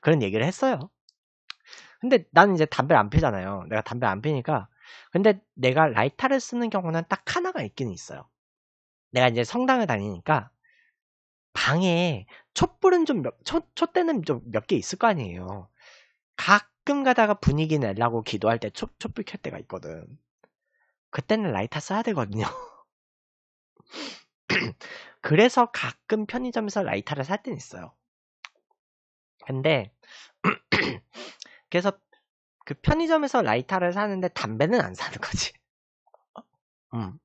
그런 얘기를 했어요. 근데 나는 이제 담배를 안 피잖아요. 내가 담배 안 피니까. 근데 내가 라이터를 쓰는 경우는 딱 하나가 있기는 있어요. 내가 이제 성당을 다니니까 방에 촛불은 좀 몇, 촛, 촛대는 좀 몇 개 있을 거 아니에요. 가끔 가다가 분위기 내려고 기도할 때 촛, 촛불 켤 때가 있거든. 그때는 라이터 써야 되거든요. 그래서 가끔 편의점에서 라이터를 살 때는 있어요. 근데 그래서 그 편의점에서 라이터를 사는데 담배는 안 사는 거지. 음.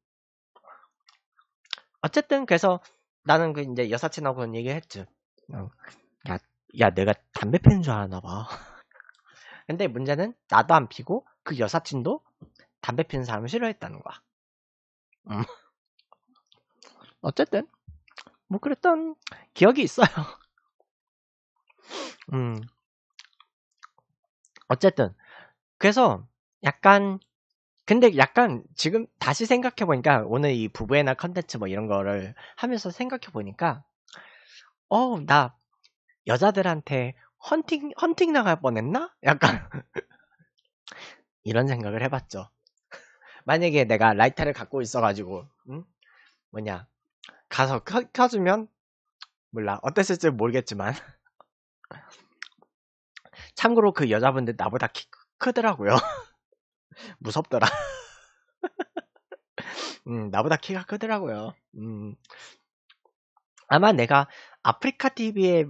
어쨌든 그래서 나는 그 이제 여사친하고 는 얘기했지. 어, 야, 야 내가 담배 피는 줄 아나 봐. 근데 문제는 나도 안 피고 그 여사친도 담배 피는 사람을 싫어했다는 거야. 음. 어쨌든 뭐 그랬던 기억이 있어요. 음. 어쨌든 그래서 약간 근데 약간 지금 다시 생각해 보니까 오늘 이 부부의 날 컨텐츠 뭐 이런 거를 하면서 생각해 보니까 어 나 여자들한테 헌팅 헌팅 나갈 뻔했나? 약간 이런 생각을 해봤죠. 만약에 내가 라이터를 갖고 있어가지고 응? 뭐냐 가서 켜, 켜주면 몰라 어땠을지 모르겠지만 참고로 그 여자분들 나보다 키 크더라고요. 무섭더라. 음, 나보다 키가 크더라고요. 음, 아마 내가 아프리카 TV에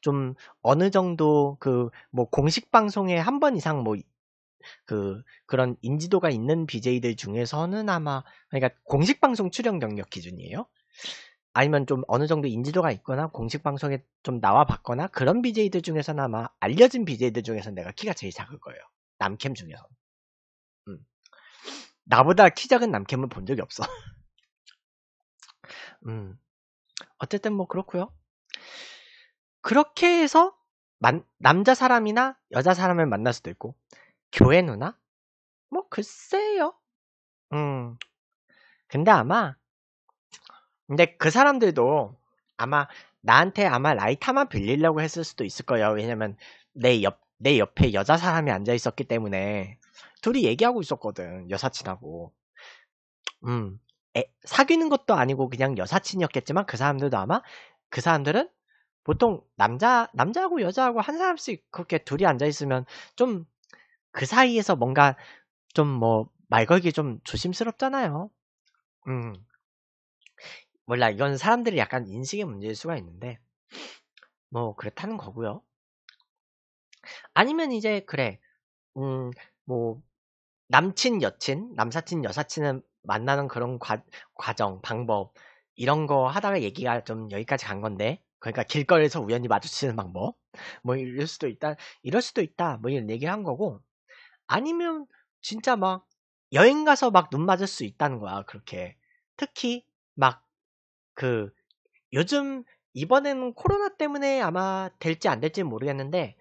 좀 어느 정도 그 뭐 공식 방송에 한 번 이상 뭐 그 그런 인지도가 있는 BJ들 중에서는 아마 그러니까 공식 방송 출연 경력 기준이에요. 아니면 좀 어느 정도 인지도가 있거나 공식 방송에 좀 나와 봤거나 그런 BJ들 중에서 아마 알려진 BJ들 중에서 내가 키가 제일 작을 거예요. 남캠 중에서. 음. 나보다 키 작은 남캠을 본 적이 없어. 음. 어쨌든 뭐 그렇고요. 그렇게 해서 만, 남자 사람이나 여자 사람을 만날 수도 있고 교회 누나? 뭐 글쎄요. 음. 근데 아마 근데 그 사람들도 아마 나한테 아마 라이터만 빌리려고 했을 수도 있을 거예요. 왜냐면 내 옆, 내 옆에 여자 사람이 앉아 있었기 때문에 둘이 얘기하고 있었거든. 여사친하고. 음. 애, 사귀는 것도 아니고 그냥 여사친이었겠지만 그 사람들도 아마 그 사람들은 보통 남자, 남자하고 여자하고 한 사람씩 그렇게 둘이 앉아 있으면 좀 그 사이에서 뭔가 좀 뭐 말 걸기 좀 조심스럽잖아요. 음. 몰라 이건 사람들이 약간 인식의 문제일 수가 있는데 뭐 그렇다는 거고요. 아니면 이제 그래 음뭐 남친 여친 남사친 여사친을 만나는 그런 과, 과정 방법 이런 거 하다가 얘기가 좀 여기까지 간 건데 그러니까 길거리에서 우연히 마주치는 방법 뭐 이럴 수도 있다 이럴 수도 있다 뭐 이런 얘기를 한 거고 아니면 진짜 막 여행 가서 막 눈 맞을 수 있다는 거야 그렇게 특히 막그 요즘 이번에는 코로나 때문에 아마 될지 안 될지 모르겠는데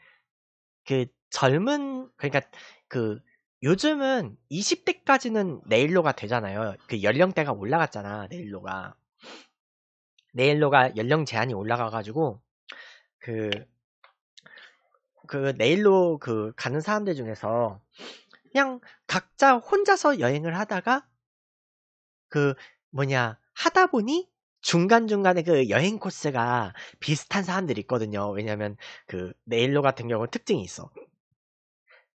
그 젊은 그러니까 그 요즘은 20대까지는 네일로가 되잖아요. 그 연령대가 올라갔잖아. 네일로가 네일로가 연령 제한이 올라가가지고 그그내일로그 가는 사람들 중에서 그냥 각자 혼자서 여행을 하다가 그 뭐냐 하다 보니 중간중간에 그 여행 코스가 비슷한 사람들이 있거든요. 왜냐면 그 네일로 같은 경우는 특징이 있어.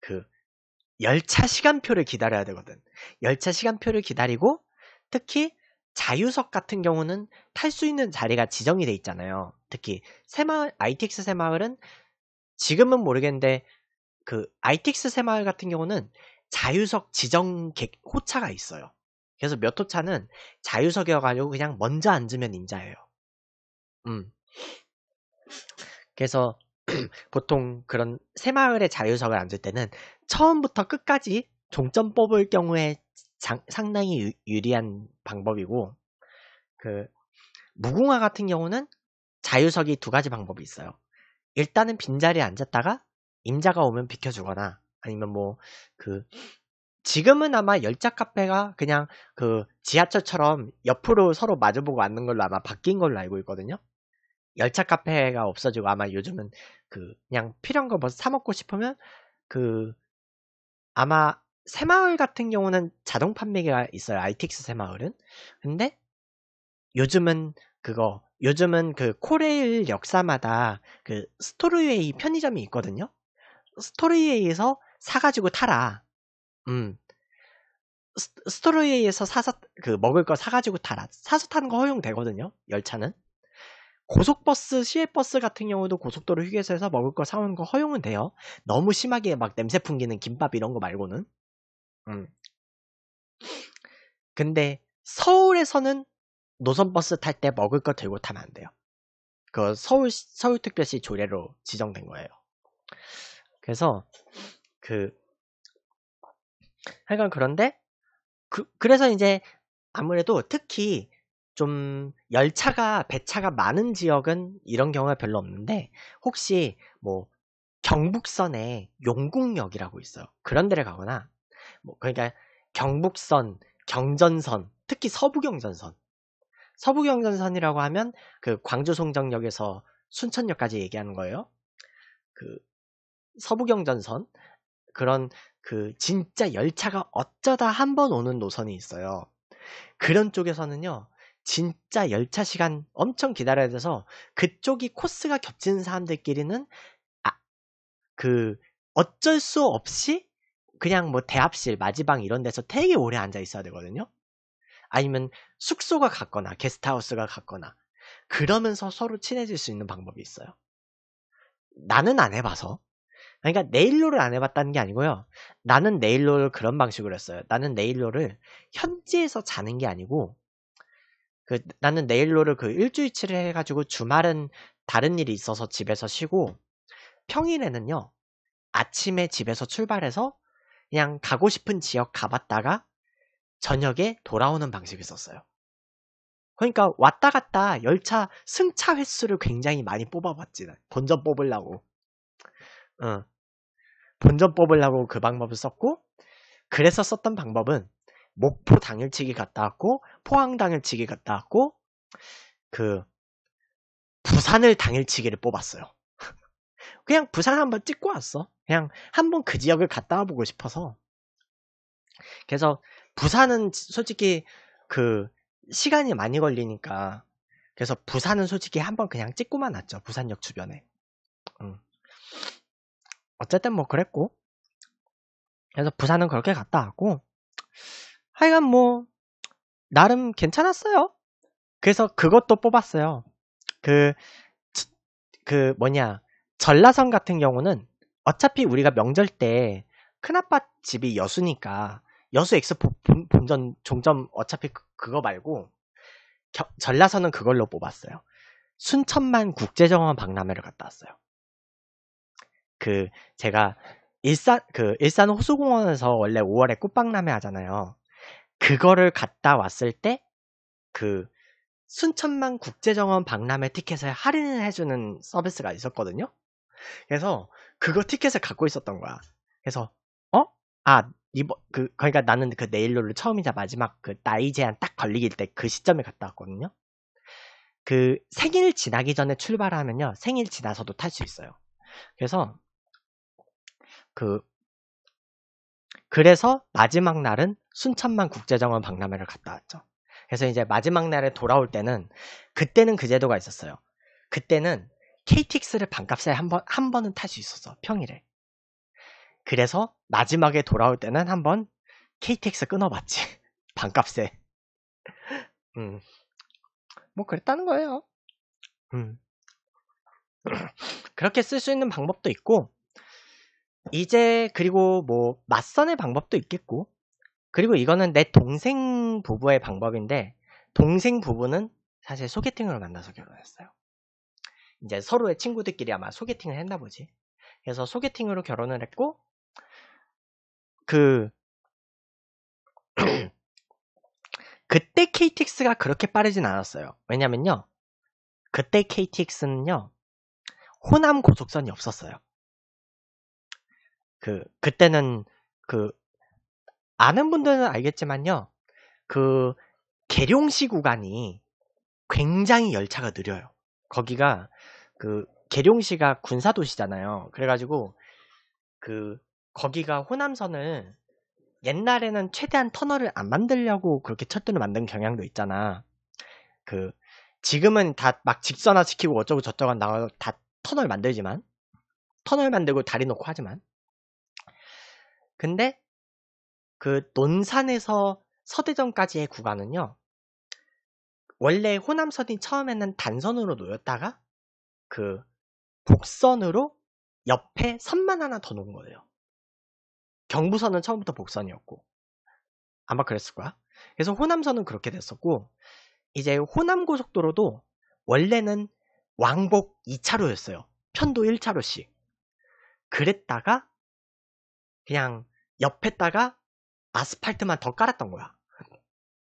그 열차 시간표를 기다려야 되거든. 열차 시간표를 기다리고 특히 자유석 같은 경우는 탈 수 있는 자리가 지정이 돼 있잖아요. 특히 새마을 ITX 새마을은 지금은 모르겠는데 그 ITX 새마을 같은 경우는 자유석 지정객 호차가 있어요. 그래서 몇호 차는 자유석이어가지고 그냥 먼저 앉으면 인자예요. 음. 그래서 보통 그런 새마을의 자유석을 앉을 때는 처음부터 끝까지 종점 뽑을 경우에 장, 상당히 유, 리한 방법이고 그 무궁화 같은 경우는 자유석이 두 가지 방법이 있어요. 일단은 빈자리에 앉았다가 임자가 오면 비켜주거나 아니면 뭐그 지금은 아마 열차 카페가 그냥 그 지하철처럼 옆으로 서로 마주보고 앉는 걸로 아마 바뀐 걸로 알고 있거든요. 열차 카페가 없어지고 아마 요즘은 그 그냥 필요한 거 뭐 사먹고 싶으면 그 아마 새마을 같은 경우는 자동 판매가 기 있어요. ITX 새마을은. 근데 요즘은 그거 요즘은 그 코레일 역사마다 그 스토리웨이 편의점이 있거든요. 스토리웨이에서 사가지고 타라. 음. 스, 토리웨이에서 사서 그 먹을 거 사가지고 타라 사서 타는 거 허용되거든요 열차는 고속버스 시외버스 같은 경우도 고속도로 휴게소에서 먹을 거 사오는 거 허용은 돼요 너무 심하게 막 냄새 풍기는 김밥 이런 거 말고는 음 근데 서울에서는 노선버스 탈 때 먹을 거 들고 타면 안 돼요 그 서울 서울특별시 조례로 지정된 거예요 그래서 그 하여간 그런데 그, 그래서 이제 아무래도 특히 좀 열차가 배차가 많은 지역은 이런 경우가 별로 없는데 혹시 뭐 경북선에 용궁역이라고 있어요. 그런 데를 가거나 뭐 그러니까 경북선, 경전선, 특히 서부경전선. 서부경전선이라고 하면 그 광주 송정역에서 순천역까지 얘기하는 거예요. 그 서부경전선 그런 그 진짜 열차가 어쩌다 한 번 오는 노선이 있어요. 그런 쪽에서는요, 진짜 열차 시간 엄청 기다려야 돼서 그쪽이 코스가 겹치는 사람들끼리는 아, 그 어쩔 수 없이 그냥 뭐 대합실, 마지방 이런 데서 되게 오래 앉아 있어야 되거든요. 아니면 숙소가 같거나 게스트하우스가 같거나 그러면서 서로 친해질 수 있는 방법이 있어요. 나는 안 해봐서 그러니까 네일로를 안 해봤다는 게 아니고요. 나는 네일로를 그런 방식으로 했어요. 나는 네일로를 현지에서 자는 게 아니고 그 나는 네일로를 그 일주일치를 해가지고 주말은 다른 일이 있어서 집에서 쉬고 평일에는요 아침에 집에서 출발해서 그냥 가고 싶은 지역 가봤다가 저녁에 돌아오는 방식을 썼어요. 그러니까 왔다 갔다 열차 승차 횟수를 굉장히 많이 뽑아봤지. 본전 뽑으려고. 어. 본전법을 하고 그 방법을 썼고 그래서 썼던 방법은 목포 당일치기 갔다 왔고 포항 당일치기 갔다 왔고 그 부산을 당일치기를 뽑았어요. 그냥 부산 한번 찍고 왔어. 그냥 한번 그 지역을 갔다 와보고 싶어서. 그래서 부산은 솔직히 그 시간이 많이 걸리니까 그래서 부산은 솔직히 한번 그냥 찍고만 왔죠. 부산역 주변에. 어쨌든 뭐 그랬고 그래서 부산은 그렇게 갔다 왔고 하여간 뭐 나름 괜찮았어요. 그래서 그것도 뽑았어요. 그, 그 뭐냐. 전라선 같은 경우는 어차피 우리가 명절 때 큰아빠 집이 여수니까 여수 엑스포 본전 종점 어차피 그, 거 말고 겨, 전라선은 그걸로 뽑았어요. 순천만 국제정원 박람회를 갔다 왔어요. 그 제가 일산 그 일산 호수공원에서 원래 5월에 꽃박람회 하잖아요. 그거를 갔다 왔을 때 그 순천만 국제정원 박람회 티켓을 할인을 해주는 서비스가 있었거든요. 그래서 그거 티켓을 갖고 있었던 거야. 그래서 어? 아 이번 그 그러니까 나는 그네일로를 처음이자 마지막 그 나이 제한 딱 걸리길 때 그 시점에 갔다 왔거든요. 그 생일 지나기 전에 출발하면요 생일 지나서도 탈 수 있어요. 그래서 그 그래서 마지막 날은 순천만 국제정원 박람회를 갔다 왔죠. 그래서 이제 마지막 날에 돌아올 때는 그때는 그 제도가 있었어요. 그때는 KTX를 반값에 한 번 한 번은 탈 수 있었어 평일에. 그래서 마지막에 돌아올 때는 한 번 KTX 끊어봤지 반값에. 음, 뭐 그랬다는 거예요. 음. 그렇게 쓸 수 있는 방법도 있고 이제 그리고 뭐 맞선의 방법도 있겠고 그리고 이거는 내 동생 부부의 방법인데 동생 부부는 사실 소개팅으로 만나서 결혼했어요. 이제 서로의 친구들끼리 아마 소개팅을 했나 보지. 그래서 소개팅으로 결혼을 했고 그 그때 KTX가 그렇게 빠르진 않았어요. 왜냐면요. 그때 KTX는요. 호남 고속선이 없었어요. 그 그때는 그 아는 분들은 알겠지만요. 그 계룡시 구간이 굉장히 열차가 느려요. 거기가 그 계룡시가 군사 도시잖아요. 그래가지고 그 거기가 호남선을 옛날에는 최대한 터널을 안 만들려고 그렇게 철도를 만든 경향도 있잖아. 그 지금은 다 막 직선화 시키고 어쩌고 저쩌고 나와다 터널 만들지만 터널 만들고 다리 놓고 하지만 근데 그 논산에서 서대전까지의 구간은요. 원래 호남선이 처음에는 단선으로 놓였다가 그 복선으로 옆에 선만 하나 더 놓은 거예요. 경부선은 처음부터 복선이었고 아마 그랬을 거야. 그래서 호남선은 그렇게 됐었고 이제 호남고속도로도 원래는 왕복 2차로였어요. 편도 1차로씩. 그랬다가 그냥 옆에다가 아스팔트만 더 깔았던 거야.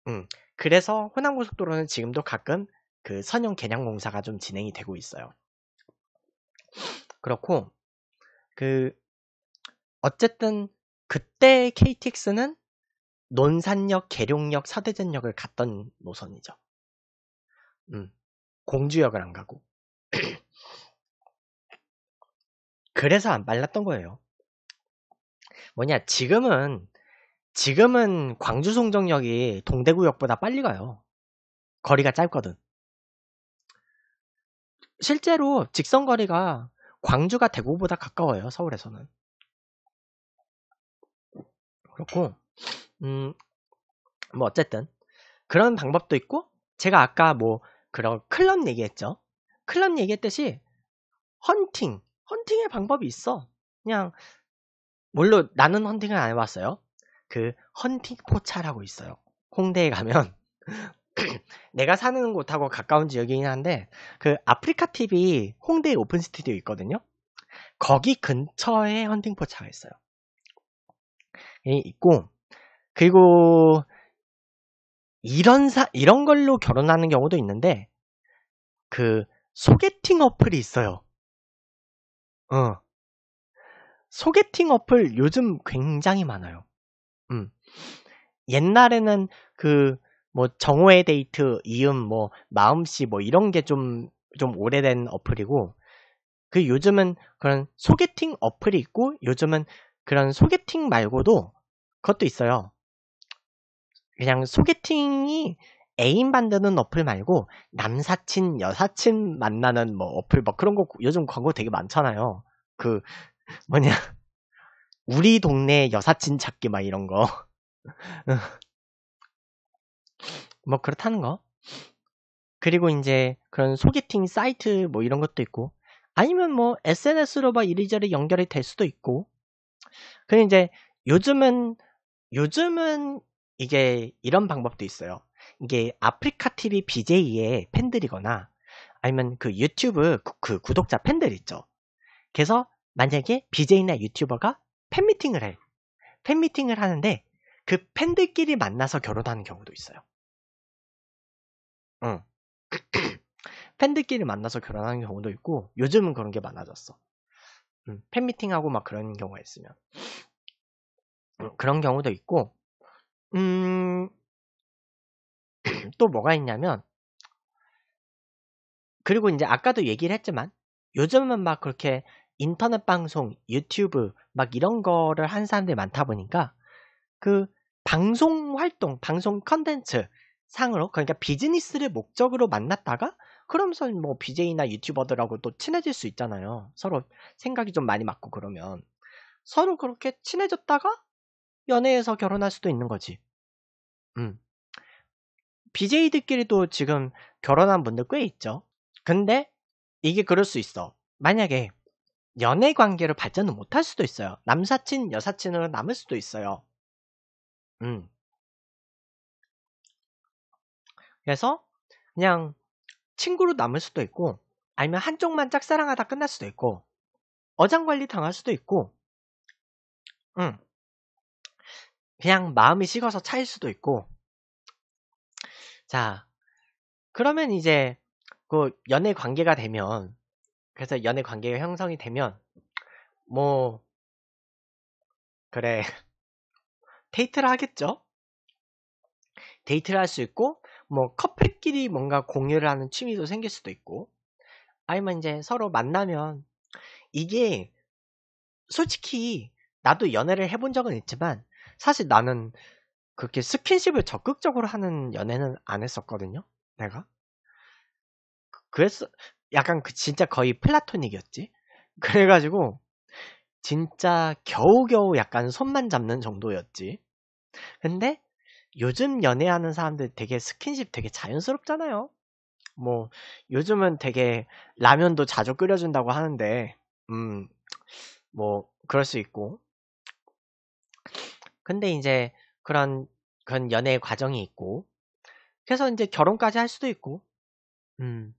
음, 그래서 호남고속도로는 지금도 가끔 그 선형 개량 공사가 좀 진행이 되고 있어요. 그렇고 그 어쨌든 그때 KTX는 논산역, 계룡역, 서대전역을 갔던 노선이죠. 음, 공주역을 안 가고. 그래서 안 말랐던 거예요. 뭐냐 지금은 지금은 광주 송정역이 동대구역보다 빨리 가요. 거리가 짧거든. 실제로 직선 거리가 광주가 대구보다 가까워요. 서울에서는. 그렇고 음뭐 어쨌든 그런 방법도 있고 제가 아까 뭐 그런 클럽 얘기했죠. 클럽 얘기했듯이 헌팅, 헌팅의 방법이 있어. 그냥 물론 나는 헌팅을안 해봤어요. 그 헌팅 포차라고 있어요. 홍대에 가면 내가 사는 곳하고 가까운 지역이긴 한데 그 아프리카 TV 홍대 오픈 스튜디오 있거든요. 거기 근처에 헌팅 포차가 있어요. 있고 그리고 이런 사 이런 걸로 결혼하는 경우도 있는데 그 소개팅 어플이 있어요. 어. 소개팅 어플 요즘 굉장히 많아요. 음. 옛날에는 그 뭐 정호의 데이트, 이음, 뭐 마음씨 뭐 이런 게 좀 좀 오래된 어플이고 그 요즘은 그런 소개팅 어플이 있고 요즘은 그런 소개팅 말고도 그것도 있어요. 그냥 소개팅이 애인 만드는 어플 말고 남사친, 여사친 만나는 뭐 어플 막 뭐 그런 거 요즘 광고 되게 많잖아요. 그 뭐냐 우리 동네 여사친 찾기 막 이런 거. 뭐 그렇다는 거. 그리고 이제 그런 소개팅 사이트 뭐 이런 것도 있고 아니면 뭐 SNS로 막 이리저리 연결이 될 수도 있고. 근데 이제 요즘은 요즘은 이게 이런 방법도 있어요. 이게 아프리카 TV BJ의 팬들이거나 아니면 그 유튜브 그, 그 구독자 팬들 있죠. 그래서 만약에 BJ나 유튜버가 팬미팅을 해. 팬미팅을 하는데 그 팬들끼리 만나서 결혼하는 경우도 있어요. 응. 팬들끼리 만나서 결혼하는 경우도 있고 요즘은 그런 게 많아졌어. 응. 팬미팅하고 막 그런 경우가 있으면 응. 그런 경우도 있고 음... 또 뭐가 있냐면 그리고 이제 아까도 얘기를 했지만 요즘은 막 그렇게 인터넷 방송, 유튜브 막 이런 거를 하는 사람들이 많다 보니까 그 방송 활동, 방송 컨텐츠 상으로 그러니까 비즈니스를 목적으로 만났다가 그러면서 뭐 BJ나 유튜버들하고 또 친해질 수 있잖아요. 서로 생각이 좀 많이 맞고 그러면 서로 그렇게 친해졌다가 연애해서 결혼할 수도 있는 거지. 음. BJ들끼리도 지금 결혼한 분들 꽤 있죠. 근데 이게 그럴 수 있어. 만약에 연애 관계로 발전을 못할 수도 있어요. 남사친, 여사친으로 남을 수도 있어요. 음. 그래서 그냥 친구로 남을 수도 있고 아니면 한쪽만 짝사랑하다 끝날 수도 있고 어장관리 당할 수도 있고 음. 그냥 마음이 식어서 차일 수도 있고 자 그러면 이제 그 연애 관계가 되면 그래서 연애 관계가 형성이 되면 뭐 그래 데이트를 하겠죠. 데이트를 할 수 있고 뭐 커플끼리 뭔가 공유를 하는 취미도 생길 수도 있고 아니면 이제 서로 만나면 이게 솔직히 나도 연애를 해본 적은 있지만 사실 나는 그렇게 스킨십을 적극적으로 하는 연애는 안 했었거든요. 내가 그랬어 약간 그 진짜 거의 플라토닉이었지. 그래가지고 진짜 겨우겨우 약간 손만 잡는 정도였지. 근데 요즘 연애하는 사람들 되게 스킨십 되게 자연스럽잖아요. 뭐 요즘은 되게 라면도 자주 끓여준다고 하는데 음 뭐 그럴 수 있고 근데 이제 그런 그런 연애 과정이 있고 그래서 이제 결혼까지 할 수도 있고 음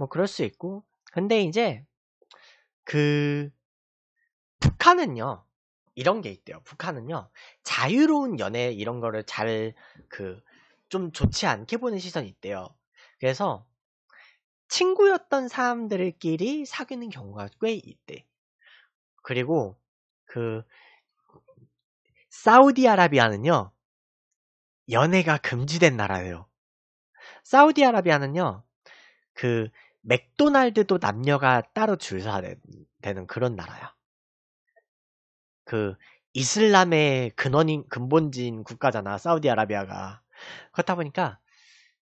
뭐 그럴 수 있고. 근데 이제 그 북한은요. 이런 게 있대요. 북한은요. 자유로운 연애 이런 거를 잘 그 좀 좋지 않게 보는 시선이 있대요. 그래서 친구였던 사람들끼리 사귀는 경우가 꽤 있대. 그리고 그 사우디아라비아는요. 연애가 금지된 나라예요. 사우디아라비아는요. 그 맥도날드도 남녀가 따로 줄 서야 되는 그런 나라야. 그 이슬람의 근원인 근본지인 국가잖아 사우디아라비아가 그렇다 보니까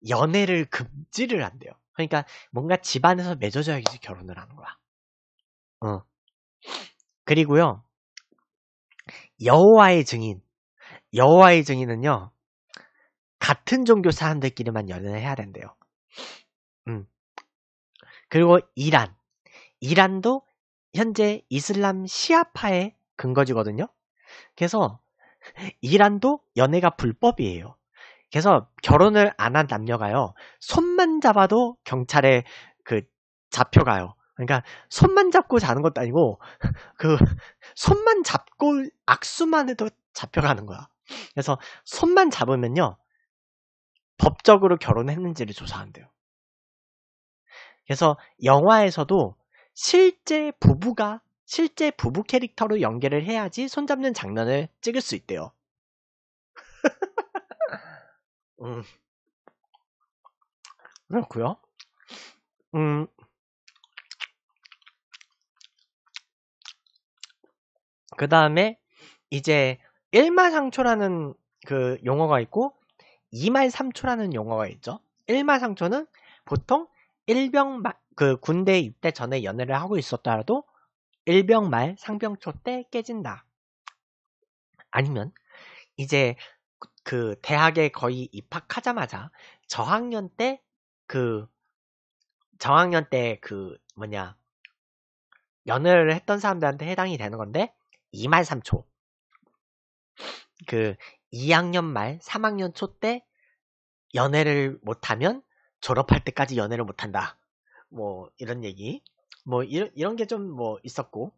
연애를 금지를 한대요. 그러니까 뭔가 집안에서 맺어져야지 결혼을 하는 거야. 어. 그리고요 여호와의 증인 여호와의 증인은요 같은 종교 사람들끼리만 연애해야 를 된대요. 음. 그리고 이란. 이란도 현재 이슬람 시아파의 근거지거든요. 그래서 이란도 연애가 불법이에요. 그래서 결혼을 안 한 남녀가요. 손만 잡아도 경찰에 그 잡혀가요. 그러니까 손만 잡고 자는 것도 아니고 그 손만 잡고 악수만 해도 잡혀가는 거야. 그래서 손만 잡으면요. 법적으로 결혼했는지를 조사한대요. 그래서 영화에서도 실제 부부가 실제 부부 캐릭터로 연계를 해야지 손잡는 장면을 찍을 수 있대요. 음. 그렇고요. 음. 그 다음에 이제 1마 상초라는 그 용어가 있고 2말 3초라는 용어가 있죠. 1마 상초는 보통 일병 그 군대 입대 전에 연애를 하고 있었더라도 일병 말 상병초 때 깨진다. 아니면 이제 그 대학에 거의 입학하자마자 저학년 때 그 저학년 때 그 뭐냐 연애를 했던 사람들한테 해당이 되는 건데 2말 3초 그 2학년 말 3학년 초 때 연애를 못하면 졸업할 때까지 연애를 못한다. 뭐 이런 얘기. 뭐 이런 이런 게 좀 뭐 있었고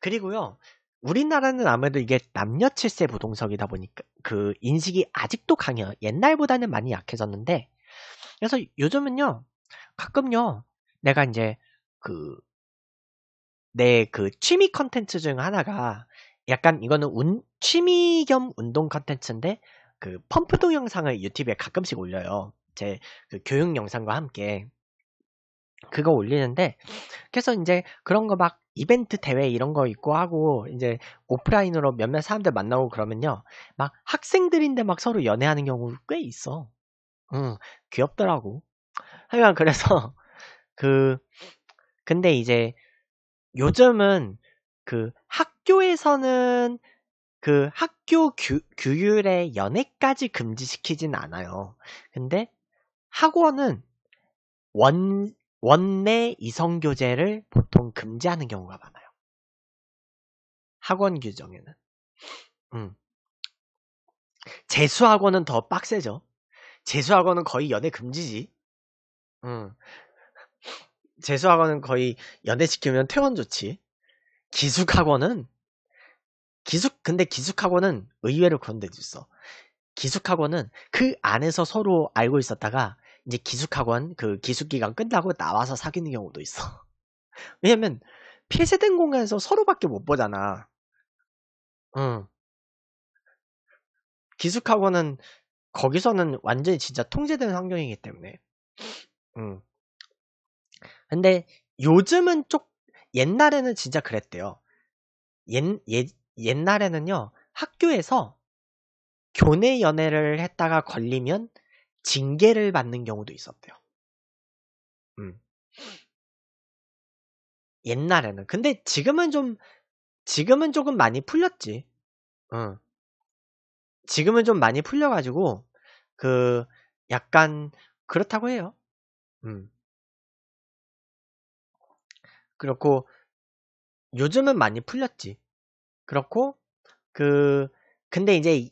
그리고요 우리나라는 아무래도 이게 남녀 칠세 부동석이다 보니까 그 인식이 아직도 강해요. 옛날보다는 많이 약해졌는데 그래서 요즘은요 가끔요 내가 이제 그 내그 그 취미 컨텐츠 중 하나가 약간 이거는 운, 취미 겸 운동 컨텐츠인데 그 펌프도 영상을 유튜브에 가끔씩 올려요. 제그 교육 영상과 함께 그거 올리는데 그래서 이제 그런 거 막 이벤트 대회 이런 거 있고 하고 이제 오프라인으로 몇몇 사람들 만나고 그러면요 막 학생들인데 막 서로 연애하는 경우 꽤 있어 응 귀엽더라고 하여간 그래서 그 근데 이제 요즘은 그 학교에서는 그 학교 규, 규율에 연애까지 금지시키진 않아요 근데 학원은 원, 원내 이성교제를 보통 금지하는 경우가 많아요. 학원 규정에는. 음. 재수학원은 더 빡세죠. 재수학원은 거의 연애 금지지. 음. 재수학원은 거의 연애 시키면 퇴원 조치. 기숙학원은 기숙 근데 기숙학원은 의외로 그런 데도 있어. 기숙학원은 그 안에서 서로 알고 있었다가 이제 기숙학원 그 기숙기간 끝나고 나와서 사귀는 경우도 있어. 왜냐면 폐쇄된 공간에서 서로밖에 못 보잖아. 응. 기숙학원은 거기서는 완전히 진짜 통제된 환경이기 때문에. 응. 근데 요즘은 쪽 옛날에는 진짜 그랬대요. 옛, 옛 옛날에는요 학교에서 교내 연애를 했다가 걸리면 징계를 받는 경우도 있었대요. 음. 옛날에는. 근데 지금은 좀, 지금은 조금 많이 풀렸지. 응. 어. 지금은 좀 많이 풀려가지고, 그, 약간, 그렇다고 해요. 음. 그렇고, 요즘은 많이 풀렸지. 그렇고, 그, 근데 이제,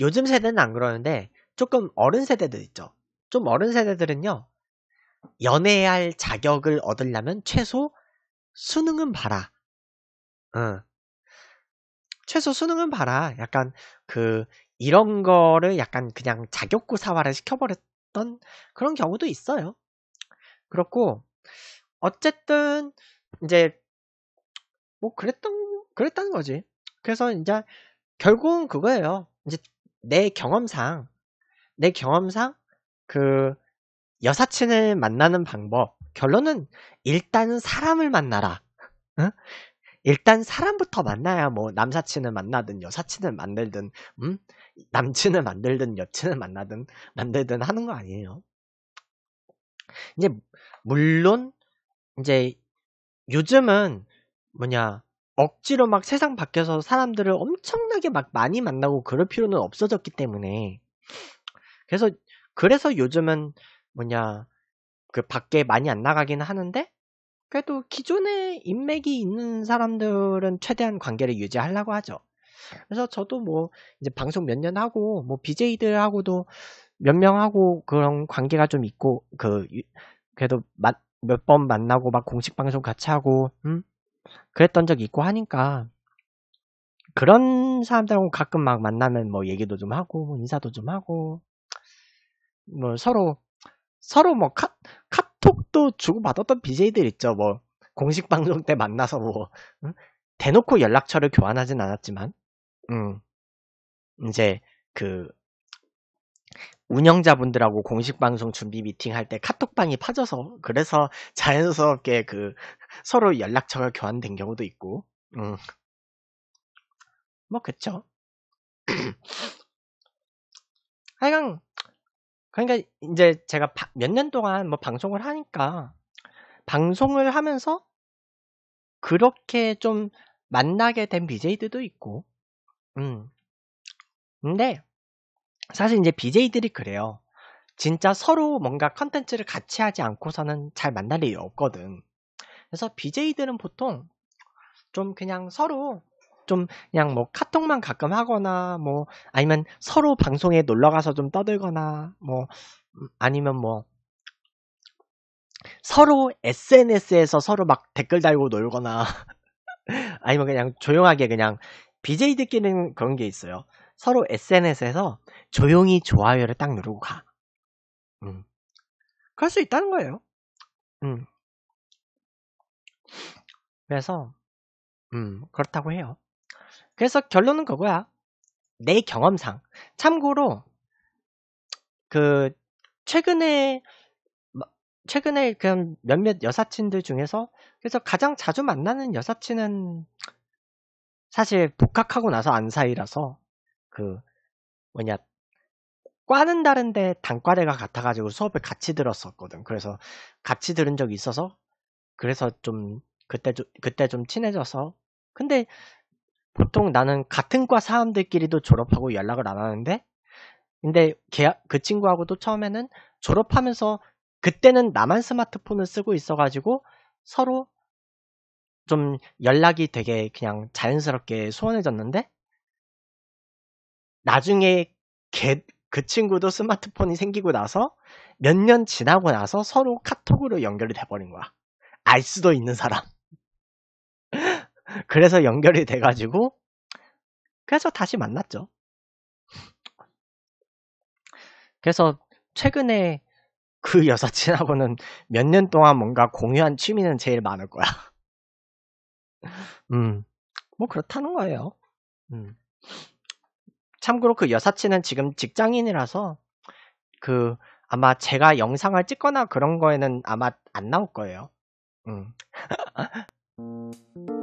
요즘 세대는 안 그러는데, 조금 어른 세대들 있죠. 좀 어른 세대들은요. 연애할 자격을 얻으려면 최소 수능은 봐라. 응. 최소 수능은 봐라. 약간 그 이런 거를 약간 그냥 자격고사화를 시켜버렸던 그런 경우도 있어요. 그렇고 어쨌든 이제 뭐 그랬던 그랬다는 거지. 그래서 이제 결국은 그거예요. 이제 내 경험상 내 경험상 그 여사친을 만나는 방법 결론은 일단 사람을 만나라. 응? 일단 사람부터 만나야 뭐 남사친을 만나든 여사친을 만들든 음? 남친을 만들든 여친을 만나든 만들든 하는 거 아니에요. 이제 물론 이제 요즘은 뭐냐 억지로 막 세상 밖에서 사람들을 엄청나게 막 많이 만나고 그럴 필요는 없어졌기 때문에 그래서 그래서 요즘은 뭐냐 그 밖에 많이 안 나가긴 하는데 그래도 기존에 인맥이 있는 사람들은 최대한 관계를 유지하려고 하죠. 그래서 저도 뭐 이제 방송 몇 년 하고 뭐 BJ들하고도 몇 명하고 그런 관계가 좀 있고 그 그래도 몇 번 만나고 막 공식 방송 같이 하고 음? 그랬던 적 있고 하니까 그런 사람들하고 가끔 막 만나면 뭐 얘기도 좀 하고 인사도 좀 하고 뭐 서로 서로 뭐 카, 카톡도 주고받았던 BJ들 있죠. 뭐 공식 방송 때 만나서 뭐 대놓고 연락처를 교환하진 않았지만 음 이제 그 운영자분들하고 공식 방송 준비 미팅 할 때 카톡방이 파져서 그래서 자연스럽게 그 서로 연락처가 교환된 경우도 있고 음. 뭐 그쵸 하여간 그러니까 이제 제가 몇 년 동안 뭐 방송을 하니까 방송을 하면서 그렇게 좀 만나게 된 BJ들도 있고, 음. 근데 사실 이제 BJ들이 그래요. 진짜 서로 뭔가 컨텐츠를 같이 하지 않고서는 잘 만날 일이 없거든. 그래서 BJ들은 보통 좀 그냥 서로 좀 그냥 뭐 카톡만 가끔 하거나 뭐 아니면 서로 방송에 놀러 가서 좀 떠들거나 뭐 음, 아니면 뭐 서로 SNS에서 서로 막 댓글 달고 놀거나 아니면 그냥 조용하게 그냥 b j 듣기는 그런 게 있어요. 서로 SNS에서 조용히 좋아요를 딱 누르고 가. 음. 그럴 수 있다는 거예요. 음. 그래서 음, 그렇다고 해요. 그래서 결론은 그거야. 내 경험상. 참고로 그 최근에 최근에 그 몇몇 여사친들 중에서 그래서 가장 자주 만나는 여사친은 사실 복학하고 나서 안 사이라서 그 뭐냐 과는 다른데 단과대가 같아가지고 수업을 같이 들었었거든. 그래서 같이 들은 적이 있어서 그래서 좀 그때 좀 그때 좀 친해져서 근데 보통 나는 같은 과 사람들끼리도 졸업하고 연락을 안 하는데 근데 걔, 그 친구하고도 처음에는 졸업하면서 그때는 나만 스마트폰을 쓰고 있어가지고 서로 좀 연락이 되게 그냥 자연스럽게 소원해졌는데 나중에 걔, 그 친구도 스마트폰이 생기고 나서 몇 년 지나고 나서 서로 카톡으로 연결이 돼버린 거야. 알 수도 있는 사람. 그래서 연결이 돼가지고 그래서 다시 만났죠. 그래서 최근에 그 여사친하고는 몇 년 동안 뭔가 공유한 취미는 제일 많을 거야. 음, 뭐 그렇다는 거예요. 음. 참고로 그 여사친은 지금 직장인이라서 그 아마 제가 영상을 찍거나 그런 거에는 아마 안 나올 거예요. 음.